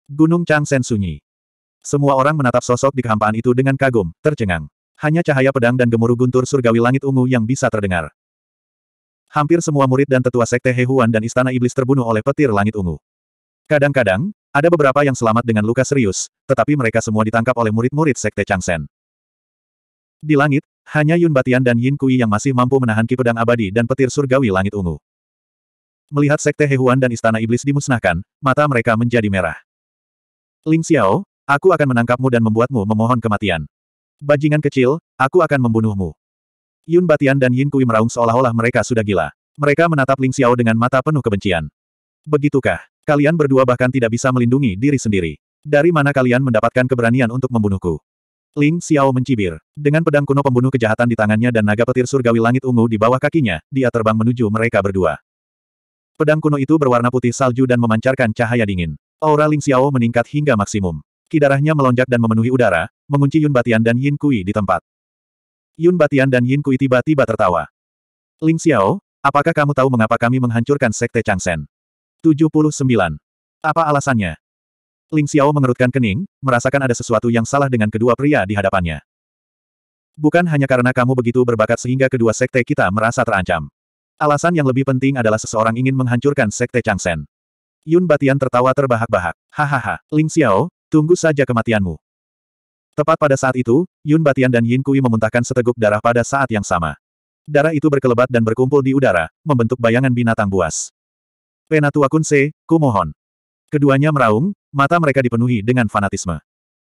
Gunung Chang Sen sunyi. Semua orang menatap sosok di kehampaan itu dengan kagum, tercengang. Hanya cahaya pedang dan gemuruh guntur surgawi langit ungu yang bisa terdengar. Hampir semua murid dan tetua sekte Hehuan dan Istana Iblis terbunuh oleh petir langit ungu. Kadang-kadang, ada beberapa yang selamat dengan luka serius, tetapi mereka semua ditangkap oleh murid-murid sekte Changsen. Di langit, hanya Yun Batian dan Yin Kui yang masih mampu menahan ki pedang abadi dan petir surgawi langit ungu. Melihat sekte Hehuan dan Istana Iblis dimusnahkan, mata mereka menjadi merah. Ling Xiao, aku akan menangkapmu dan membuatmu memohon kematian. Bajingan kecil, aku akan membunuhmu. Yun Batian dan Yin Kui meraung seolah-olah mereka sudah gila. Mereka menatap Ling Xiao dengan mata penuh kebencian. Begitukah? Kalian berdua bahkan tidak bisa melindungi diri sendiri. Dari mana kalian mendapatkan keberanian untuk membunuhku? Ling Xiao mencibir. Dengan pedang kuno pembunuh kejahatan di tangannya dan naga petir surgawi langit ungu di bawah kakinya, dia terbang menuju mereka berdua. Pedang kuno itu berwarna putih salju dan memancarkan cahaya dingin. Aura Ling Xiao meningkat hingga maksimum. Kidarahnya melonjak dan memenuhi udara, mengunci Yun Batian dan Yin Kui di tempat. Yun Batian dan Yin Kui tiba-tiba tertawa. Ling Xiao, apakah kamu tahu mengapa kami menghancurkan Sekte Changsen? 79. Apa alasannya? Ling Xiao mengerutkan kening, merasakan ada sesuatu yang salah dengan kedua pria di hadapannya. Bukan hanya karena kamu begitu berbakat sehingga kedua sekte kita merasa terancam. Alasan yang lebih penting adalah seseorang ingin menghancurkan Sekte Changsen. Yun Batian tertawa terbahak-bahak. Hahaha, Ling Xiao, tunggu saja kematianmu. Tepat pada saat itu, Yun Batian dan Yin Kui memuntahkan seteguk darah pada saat yang sama. Darah itu berkelebat dan berkumpul di udara, membentuk bayangan binatang buas. Penatua Kunse, kumohon. Keduanya meraung, mata mereka dipenuhi dengan fanatisme.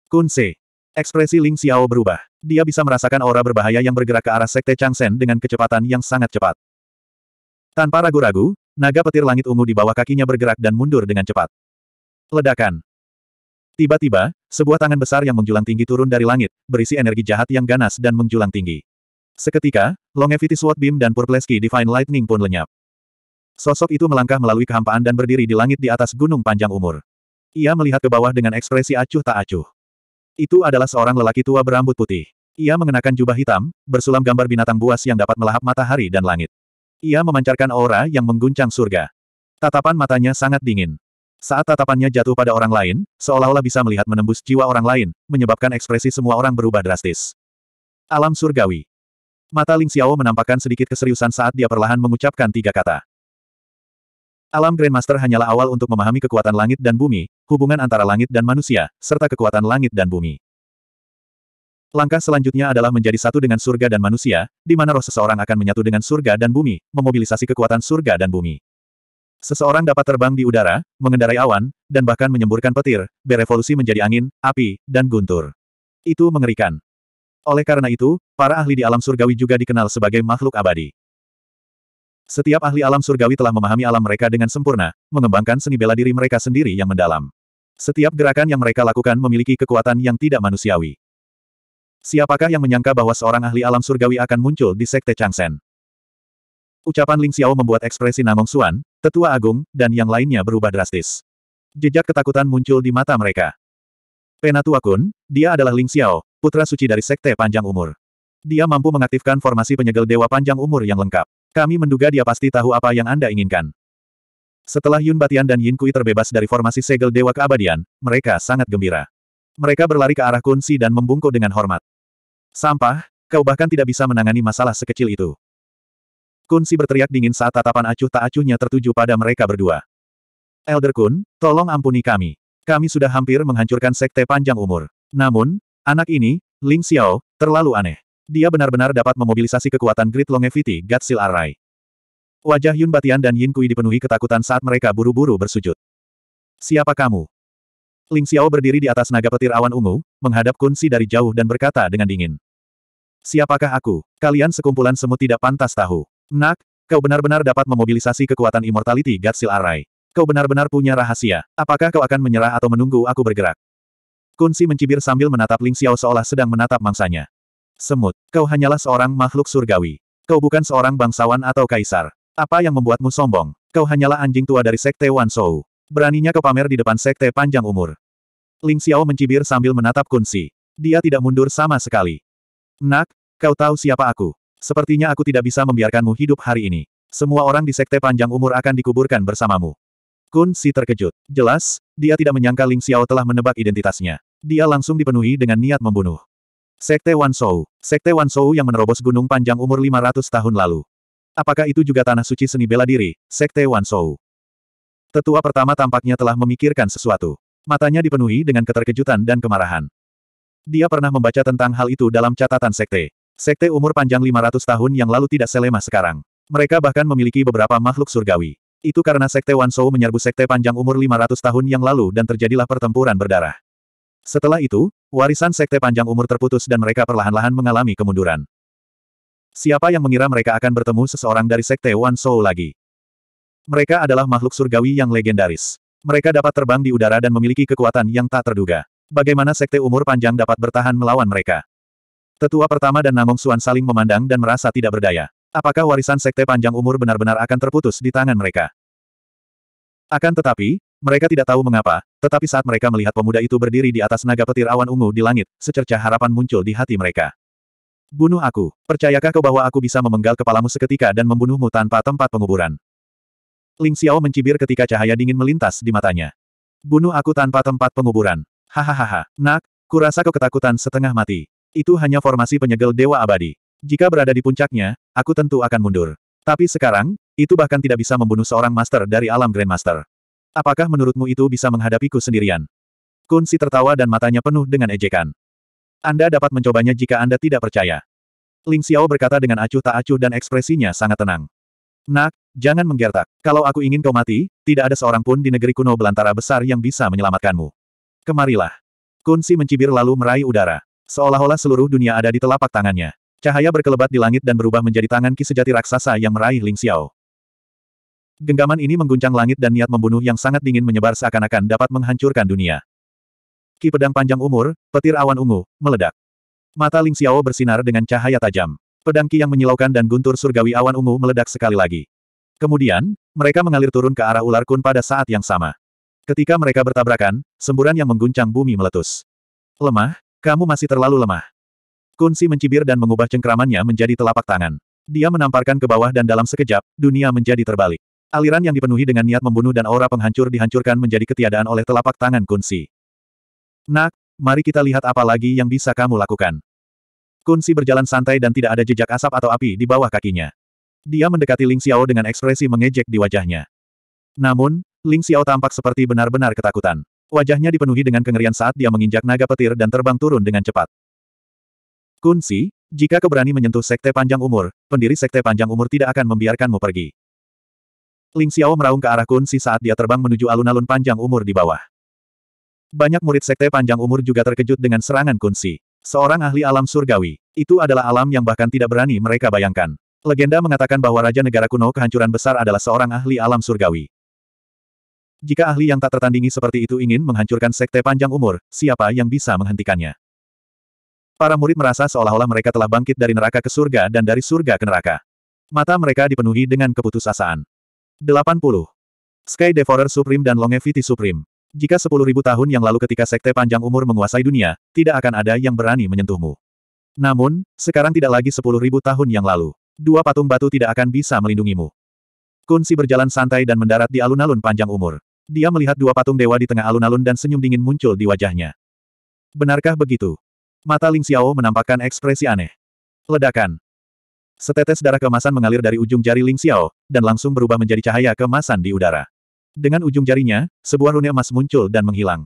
Kunse. Ekspresi Ling Xiao berubah. Dia bisa merasakan aura berbahaya yang bergerak ke arah Sekte Chang Shen dengan kecepatan yang sangat cepat. Tanpa ragu-ragu, naga petir langit ungu di bawah kakinya bergerak dan mundur dengan cepat. Ledakan. Tiba-tiba, sebuah tangan besar yang menjulang tinggi turun dari langit, berisi energi jahat yang ganas dan menjulang tinggi. Seketika, Longevity Sword Beam dan Purpleski Divine Lightning pun lenyap. Sosok itu melangkah melalui kehampaan dan berdiri di langit di atas gunung panjang umur. Ia melihat ke bawah dengan ekspresi acuh tak acuh. Itu adalah seorang lelaki tua berambut putih. Ia mengenakan jubah hitam, bersulam gambar binatang buas yang dapat melahap matahari dan langit. Ia memancarkan aura yang mengguncang surga. Tatapan matanya sangat dingin. Saat tatapannya jatuh pada orang lain, seolah-olah bisa melihat menembus jiwa orang lain, menyebabkan ekspresi semua orang berubah drastis. Alam surgawi. Mata Ling Xiao menampakkan sedikit keseriusan saat dia perlahan mengucapkan tiga kata. Alam Grandmaster hanyalah awal untuk memahami kekuatan langit dan bumi, hubungan antara langit dan manusia, serta kekuatan langit dan bumi. Langkah selanjutnya adalah menjadi satu dengan surga dan manusia, di mana roh seseorang akan menyatu dengan surga dan bumi, memobilisasi kekuatan surga dan bumi. Seseorang dapat terbang di udara, mengendarai awan, dan bahkan menyemburkan petir, berevolusi menjadi angin, api, dan guntur. Itu mengerikan. Oleh karena itu, para ahli di alam surgawi juga dikenal sebagai makhluk abadi. Setiap ahli alam surgawi telah memahami alam mereka dengan sempurna, mengembangkan seni bela diri mereka sendiri yang mendalam. Setiap gerakan yang mereka lakukan memiliki kekuatan yang tidak manusiawi. Siapakah yang menyangka bahwa seorang ahli alam surgawi akan muncul di Sekte Changsen? Ucapan Ling Xiao membuat ekspresi Namong Xuan, tetua agung, dan yang lainnya berubah drastis. Jejak ketakutan muncul di mata mereka. Penatua Kun, dia adalah Ling Xiao, putra suci dari Sekte Panjang Umur. Dia mampu mengaktifkan formasi penyegel Dewa Panjang Umur yang lengkap. Kami menduga dia pasti tahu apa yang Anda inginkan. Setelah Yun Batian dan Yin Kui terbebas dari formasi segel Dewa Keabadian, mereka sangat gembira. Mereka berlari ke arah Kun Si dan membungkuk dengan hormat. Sampah, kau bahkan tidak bisa menangani masalah sekecil itu. Kun Si berteriak dingin saat tatapan acuh tak acuhnya tertuju pada mereka berdua. Elder Kun, tolong ampuni kami. Kami sudah hampir menghancurkan sekte panjang umur. Namun, anak ini, Ling Xiao, terlalu aneh. Dia benar-benar dapat memobilisasi kekuatan Great Longevity Gatsil Arai. Array. Wajah Yun Batian dan Yin Kui dipenuhi ketakutan saat mereka buru-buru bersujud. Siapa kamu? Ling Xiao berdiri di atas naga petir awan ungu, menghadap Kun Si dari jauh dan berkata dengan dingin. Siapakah aku? Kalian sekumpulan semut tidak pantas tahu. Nak, kau benar-benar dapat memobilisasi kekuatan Immortality Gatsil Arai. Kau benar-benar punya rahasia. Apakah kau akan menyerah atau menunggu aku bergerak? Kunsi mencibir sambil menatap Ling Xiao seolah sedang menatap mangsanya. Semut, kau hanyalah seorang makhluk surgawi. Kau bukan seorang bangsawan atau kaisar. Apa yang membuatmu sombong? Kau hanyalah anjing tua dari Sekte Wan Shou. Beraninya kau pamer di depan Sekte Panjang Umur. Ling Xiao mencibir sambil menatap Kunsi. Dia tidak mundur sama sekali. Nak, kau tahu siapa aku. Sepertinya aku tidak bisa membiarkanmu hidup hari ini. Semua orang di sekte panjang umur akan dikuburkan bersamamu. Kun Si terkejut. Jelas, dia tidak menyangka Ling Xiao telah menebak identitasnya. Dia langsung dipenuhi dengan niat membunuh. Sekte Wan Shou. Sekte Wan Shou yang menerobos gunung panjang umur 500 tahun lalu. Apakah itu juga tanah suci seni bela diri, Sekte Wan Shou? Tetua pertama tampaknya telah memikirkan sesuatu. Matanya dipenuhi dengan keterkejutan dan kemarahan. Dia pernah membaca tentang hal itu dalam catatan sekte. Sekte umur panjang 500 tahun yang lalu tidak selemah sekarang. Mereka bahkan memiliki beberapa makhluk surgawi. Itu karena Sekte Wansou menyerbu Sekte panjang umur 500 tahun yang lalu dan terjadilah pertempuran berdarah. Setelah itu, warisan Sekte panjang umur terputus dan mereka perlahan-lahan mengalami kemunduran. Siapa yang mengira mereka akan bertemu seseorang dari Sekte Wansou lagi? Mereka adalah makhluk surgawi yang legendaris. Mereka dapat terbang di udara dan memiliki kekuatan yang tak terduga. Bagaimana Sekte umur panjang dapat bertahan melawan mereka? Tetua pertama dan Namong Suan saling memandang dan merasa tidak berdaya. Apakah warisan sekte panjang umur benar-benar akan terputus di tangan mereka? Akan tetapi, mereka tidak tahu mengapa, tetapi saat mereka melihat pemuda itu berdiri di atas naga petir awan ungu di langit, secercah harapan muncul di hati mereka. Bunuh aku. Percayakah kau bahwa aku bisa memenggal kepalamu seketika dan membunuhmu tanpa tempat penguburan? Ling Xiao mencibir ketika cahaya dingin melintas di matanya. Bunuh aku tanpa tempat penguburan. Hahaha. Nak, kurasa kau ketakutan setengah mati. Itu hanya formasi penyegel Dewa Abadi. Jika berada di puncaknya, aku tentu akan mundur. Tapi sekarang, itu bahkan tidak bisa membunuh seorang master dari alam Grandmaster. Apakah menurutmu itu bisa menghadapiku sendirian? Kunsi tertawa dan matanya penuh dengan ejekan. Anda dapat mencobanya jika Anda tidak percaya. Ling Xiao berkata dengan acuh tak acuh dan ekspresinya sangat tenang. Nak, jangan menggertak. Kalau aku ingin kau mati, tidak ada seorang pun di negeri kuno belantara besar yang bisa menyelamatkanmu. Kemarilah. Kunsi mencibir lalu meraih udara. Seolah-olah seluruh dunia ada di telapak tangannya. Cahaya berkelebat di langit dan berubah menjadi tangan ki sejati raksasa yang meraih Ling Xiao. Genggaman ini mengguncang langit dan niat membunuh yang sangat dingin menyebar seakan-akan dapat menghancurkan dunia. Ki pedang panjang umur, petir awan ungu, meledak. Mata Ling Xiao bersinar dengan cahaya tajam. Pedang Ki yang menyilaukan dan guntur surgawi awan ungu meledak sekali lagi. Kemudian, mereka mengalir turun ke arah ular kun pada saat yang sama. Ketika mereka bertabrakan, semburan yang mengguncang bumi meletus. Lemah, kamu masih terlalu lemah. Kunsi mencibir dan mengubah cengkramannya menjadi telapak tangan. Dia menamparkan ke bawah dan dalam sekejap, dunia menjadi terbalik. Aliran yang dipenuhi dengan niat membunuh dan aura penghancur dihancurkan menjadi ketiadaan oleh telapak tangan Kunsi. Nak, mari kita lihat apa lagi yang bisa kamu lakukan. Kunsi berjalan santai dan tidak ada jejak asap atau api di bawah kakinya. Dia mendekati Ling Xiao dengan ekspresi mengejek di wajahnya. Namun, Ling Xiao tampak seperti benar-benar ketakutan. Wajahnya dipenuhi dengan kengerian saat dia menginjak naga petir dan terbang turun dengan cepat. Kun Si, jika keberani menyentuh sekte panjang umur, pendiri sekte panjang umur tidak akan membiarkanmu pergi. Ling Xiao meraung ke arah Kun Si saat dia terbang menuju alun-alun panjang umur di bawah. Banyak murid sekte panjang umur juga terkejut dengan serangan Kun Si, Seorang ahli alam surgawi, itu adalah alam yang bahkan tidak berani mereka bayangkan. Legenda mengatakan bahwa Raja Negara Kuno Kehancuran Besar adalah seorang ahli alam surgawi. Jika ahli yang tak tertandingi seperti itu ingin menghancurkan sekte panjang umur, siapa yang bisa menghentikannya? Para murid merasa seolah-olah mereka telah bangkit dari neraka ke surga dan dari surga ke neraka. Mata mereka dipenuhi dengan keputusasaan. 80. Sky Devourer Supreme dan Longevity Supreme. Jika 10.000 tahun yang lalu ketika sekte panjang umur menguasai dunia, tidak akan ada yang berani menyentuhmu. Namun, sekarang tidak lagi 10.000 tahun yang lalu. Dua patung batu tidak akan bisa melindungimu. Kunsi berjalan santai dan mendarat di alun-alun panjang umur. Dia melihat dua patung dewa di tengah alun-alun dan senyum dingin muncul di wajahnya. Benarkah begitu? Mata Ling Xiao menampakkan ekspresi aneh. Ledakan. Setetes darah kemasan mengalir dari ujung jari Ling Xiao, dan langsung berubah menjadi cahaya kemasan di udara. Dengan ujung jarinya, sebuah rune emas muncul dan menghilang.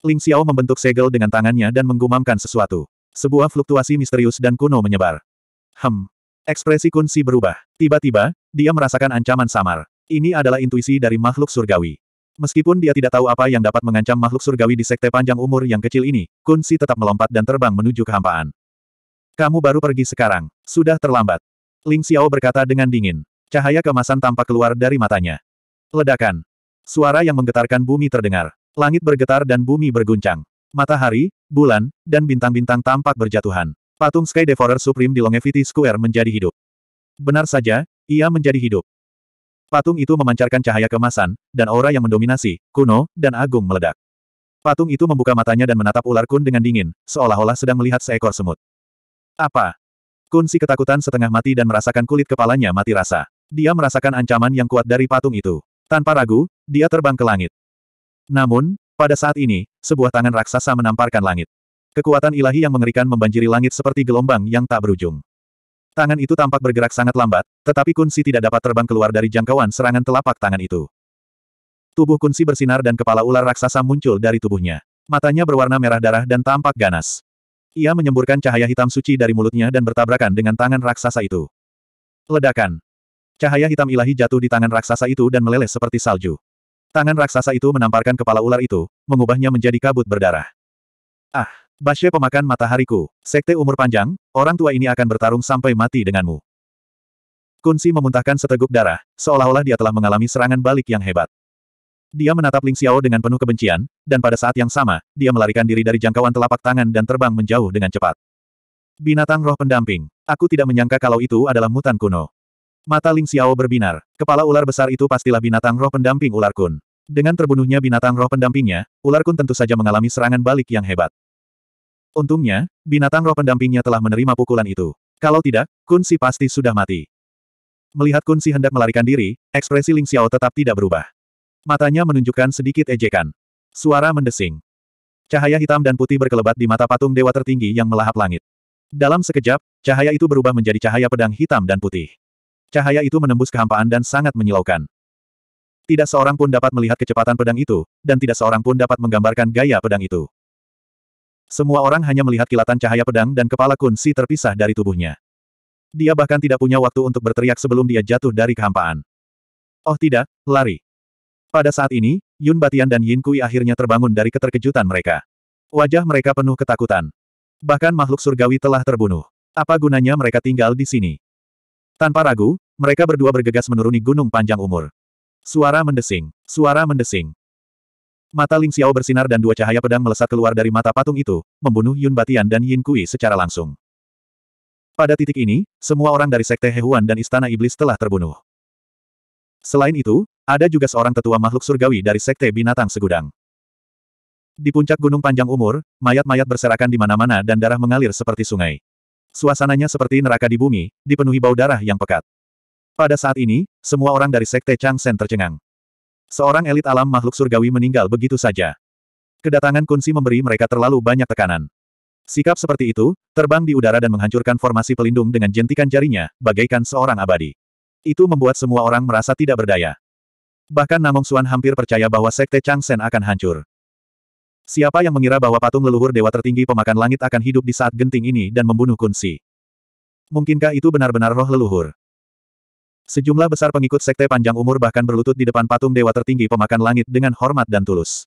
Ling Xiao membentuk segel dengan tangannya dan menggumamkan sesuatu. Sebuah fluktuasi misterius dan kuno menyebar. Hem. Ekspresi Kunsi berubah. Tiba-tiba, dia merasakan ancaman samar. Ini adalah intuisi dari makhluk surgawi. Meskipun dia tidak tahu apa yang dapat mengancam makhluk surgawi di sekte panjang umur yang kecil ini, Kunsi tetap melompat dan terbang menuju kehampaan. Kamu baru pergi sekarang. Sudah terlambat. Ling Xiao berkata dengan dingin. Cahaya kemasan tampak keluar dari matanya. Ledakan. Suara yang menggetarkan bumi terdengar. Langit bergetar dan bumi berguncang. Matahari, bulan, dan bintang-bintang tampak berjatuhan. Patung Sky Devourer Supreme di Longevity Square menjadi hidup. Benar saja, ia menjadi hidup. Patung itu memancarkan cahaya kemasan, dan aura yang mendominasi, kuno, dan agung meledak. Patung itu membuka matanya dan menatap ular kun dengan dingin, seolah-olah sedang melihat seekor semut. Apa? Kun si ketakutan setengah mati dan merasakan kulit kepalanya mati rasa. Dia merasakan ancaman yang kuat dari patung itu. Tanpa ragu, dia terbang ke langit. Namun, pada saat ini, sebuah tangan raksasa menamparkan langit. Kekuatan ilahi yang mengerikan membanjiri langit seperti gelombang yang tak berujung. Tangan itu tampak bergerak sangat lambat, tetapi Kunsi tidak dapat terbang keluar dari jangkauan serangan telapak tangan itu. Tubuh Kunsi bersinar dan kepala ular raksasa muncul dari tubuhnya. Matanya berwarna merah darah dan tampak ganas. Ia menyemburkan cahaya hitam suci dari mulutnya dan bertabrakan dengan tangan raksasa itu. Ledakan. Cahaya hitam ilahi jatuh di tangan raksasa itu dan meleleh seperti salju. Tangan raksasa itu menamparkan kepala ular itu, mengubahnya menjadi kabut berdarah. Ah! Bashe pemakan matahariku, sekte umur panjang, orang tua ini akan bertarung sampai mati denganmu. Kunsi memuntahkan seteguk darah, seolah-olah dia telah mengalami serangan balik yang hebat. Dia menatap Ling Xiao dengan penuh kebencian, dan pada saat yang sama, dia melarikan diri dari jangkauan telapak tangan dan terbang menjauh dengan cepat. Binatang roh pendamping. Aku tidak menyangka kalau itu adalah mutan kuno. Mata Ling Xiao berbinar. Kepala ular besar itu pastilah binatang roh pendamping ular kun. Dengan terbunuhnya binatang roh pendampingnya, ular kun tentu saja mengalami serangan balik yang hebat. Untungnya, binatang roh pendampingnya telah menerima pukulan itu. Kalau tidak, Kunsi pasti sudah mati. Melihat Kunsi hendak melarikan diri, ekspresi Ling Xiao tetap tidak berubah. Matanya menunjukkan sedikit ejekan. Suara mendesing. Cahaya hitam dan putih berkelebat di mata patung dewa tertinggi yang melahap langit. Dalam sekejap, cahaya itu berubah menjadi cahaya pedang hitam dan putih. Cahaya itu menembus kehampaan dan sangat menyilaukan. Tidak seorang pun dapat melihat kecepatan pedang itu, dan tidak seorang pun dapat menggambarkan gaya pedang itu. Semua orang hanya melihat kilatan cahaya pedang dan kepala Kun Si terpisah dari tubuhnya. Dia bahkan tidak punya waktu untuk berteriak sebelum dia jatuh dari kehampaan. Oh tidak, lari. Pada saat ini, Yun Batian dan Yin Kui akhirnya terbangun dari keterkejutan mereka. Wajah mereka penuh ketakutan. Bahkan makhluk surgawi telah terbunuh. Apa gunanya mereka tinggal di sini? Tanpa ragu, mereka berdua bergegas menuruni gunung panjang umur. Suara mendesing, suara mendesing. Mata Ling Xiao bersinar dan dua cahaya pedang melesat keluar dari mata patung itu, membunuh Yun Batian dan Yin Kui secara langsung. Pada titik ini, semua orang dari Sekte Hehuan dan Istana Iblis telah terbunuh. Selain itu, ada juga seorang tetua makhluk surgawi dari Sekte Binatang Segudang. Di puncak gunung panjang umur, mayat-mayat berserakan di mana-mana dan darah mengalir seperti sungai. Suasananya seperti neraka di bumi, dipenuhi bau darah yang pekat. Pada saat ini, semua orang dari Sekte Chang Sen tercengang. Seorang elit alam makhluk surgawi meninggal begitu saja. Kedatangan kunci memberi mereka terlalu banyak tekanan. Sikap seperti itu, terbang di udara dan menghancurkan formasi pelindung dengan jentikan jarinya, bagaikan seorang abadi. Itu membuat semua orang merasa tidak berdaya. Bahkan Namong Suan hampir percaya bahwa Sekte Chang Changsen akan hancur. Siapa yang mengira bahwa patung leluhur dewa tertinggi pemakan langit akan hidup di saat genting ini dan membunuh Kunsi? Mungkinkah itu benar-benar roh leluhur? Sejumlah besar pengikut sekte panjang umur bahkan berlutut di depan patung dewa tertinggi pemakan langit dengan hormat dan tulus.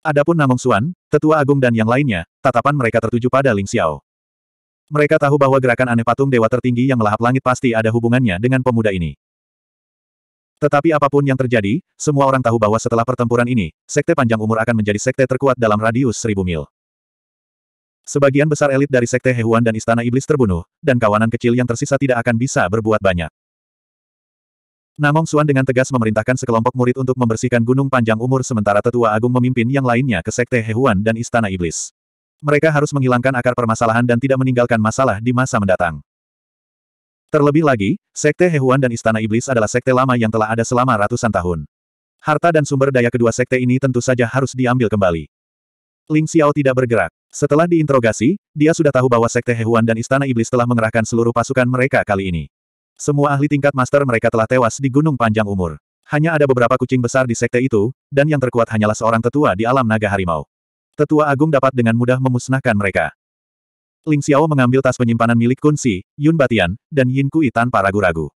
Adapun Namong Suan, Tetua Agung dan yang lainnya, tatapan mereka tertuju pada Ling Xiao. Mereka tahu bahwa gerakan aneh patung dewa tertinggi yang melahap langit pasti ada hubungannya dengan pemuda ini. Tetapi apapun yang terjadi, semua orang tahu bahwa setelah pertempuran ini, sekte panjang umur akan menjadi sekte terkuat dalam radius seribu mil. Sebagian besar elit dari sekte Hewan dan Istana Iblis terbunuh, dan kawanan kecil yang tersisa tidak akan bisa berbuat banyak. Namong Suan dengan tegas memerintahkan sekelompok murid untuk membersihkan gunung panjang umur sementara tetua agung memimpin yang lainnya ke sekte Hehuan dan Istana Iblis. Mereka harus menghilangkan akar permasalahan dan tidak meninggalkan masalah di masa mendatang. Terlebih lagi, sekte Hehuan dan Istana Iblis adalah sekte lama yang telah ada selama ratusan tahun. Harta dan sumber daya kedua sekte ini tentu saja harus diambil kembali. Ling Xiao tidak bergerak. Setelah diinterogasi, dia sudah tahu bahwa sekte Hehuan dan Istana Iblis telah mengerahkan seluruh pasukan mereka kali ini. Semua ahli tingkat master mereka telah tewas di Gunung Panjang Umur. Hanya ada beberapa kucing besar di sekte itu, dan yang terkuat hanyalah seorang tetua di alam naga harimau. Tetua agung dapat dengan mudah memusnahkan mereka. Ling Xiao mengambil tas penyimpanan milik Kunsi, Yun Batian, dan Yin Kui tanpa ragu-ragu.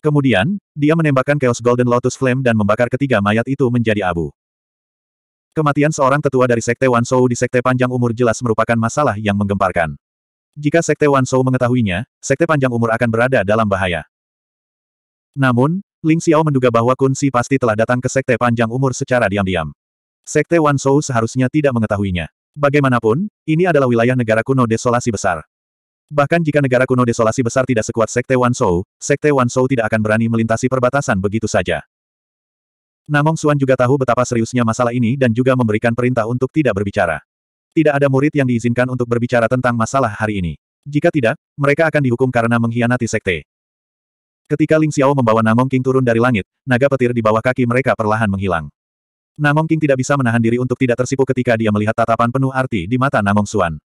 Kemudian, dia menembakkan Chaos Golden Lotus Flame dan membakar ketiga mayat itu menjadi abu. Kematian seorang tetua dari Sekte Wan Shou di Sekte Panjang Umur jelas merupakan masalah yang menggemparkan. Jika Sekte Wan Shou mengetahuinya, Sekte Panjang Umur akan berada dalam bahaya. Namun, Ling Xiao menduga bahwa Kun Si pasti telah datang ke Sekte Panjang Umur secara diam-diam. Sekte Wan Shou seharusnya tidak mengetahuinya. Bagaimanapun, ini adalah wilayah negara kuno desolasi besar. Bahkan jika negara kuno desolasi besar tidak sekuat Sekte Wan Shou, Sekte Wan Shou tidak akan berani melintasi perbatasan begitu saja. Namong Suan juga tahu betapa seriusnya masalah ini dan juga memberikan perintah untuk tidak berbicara. Tidak ada murid yang diizinkan untuk berbicara tentang masalah hari ini. Jika tidak, mereka akan dihukum karena mengkhianati sekte. Ketika Ling Xiao membawa Namong King turun dari langit, naga petir di bawah kaki mereka perlahan menghilang. Namong King tidak bisa menahan diri untuk tidak tersipu ketika dia melihat tatapan penuh arti di mata Namong Xuan.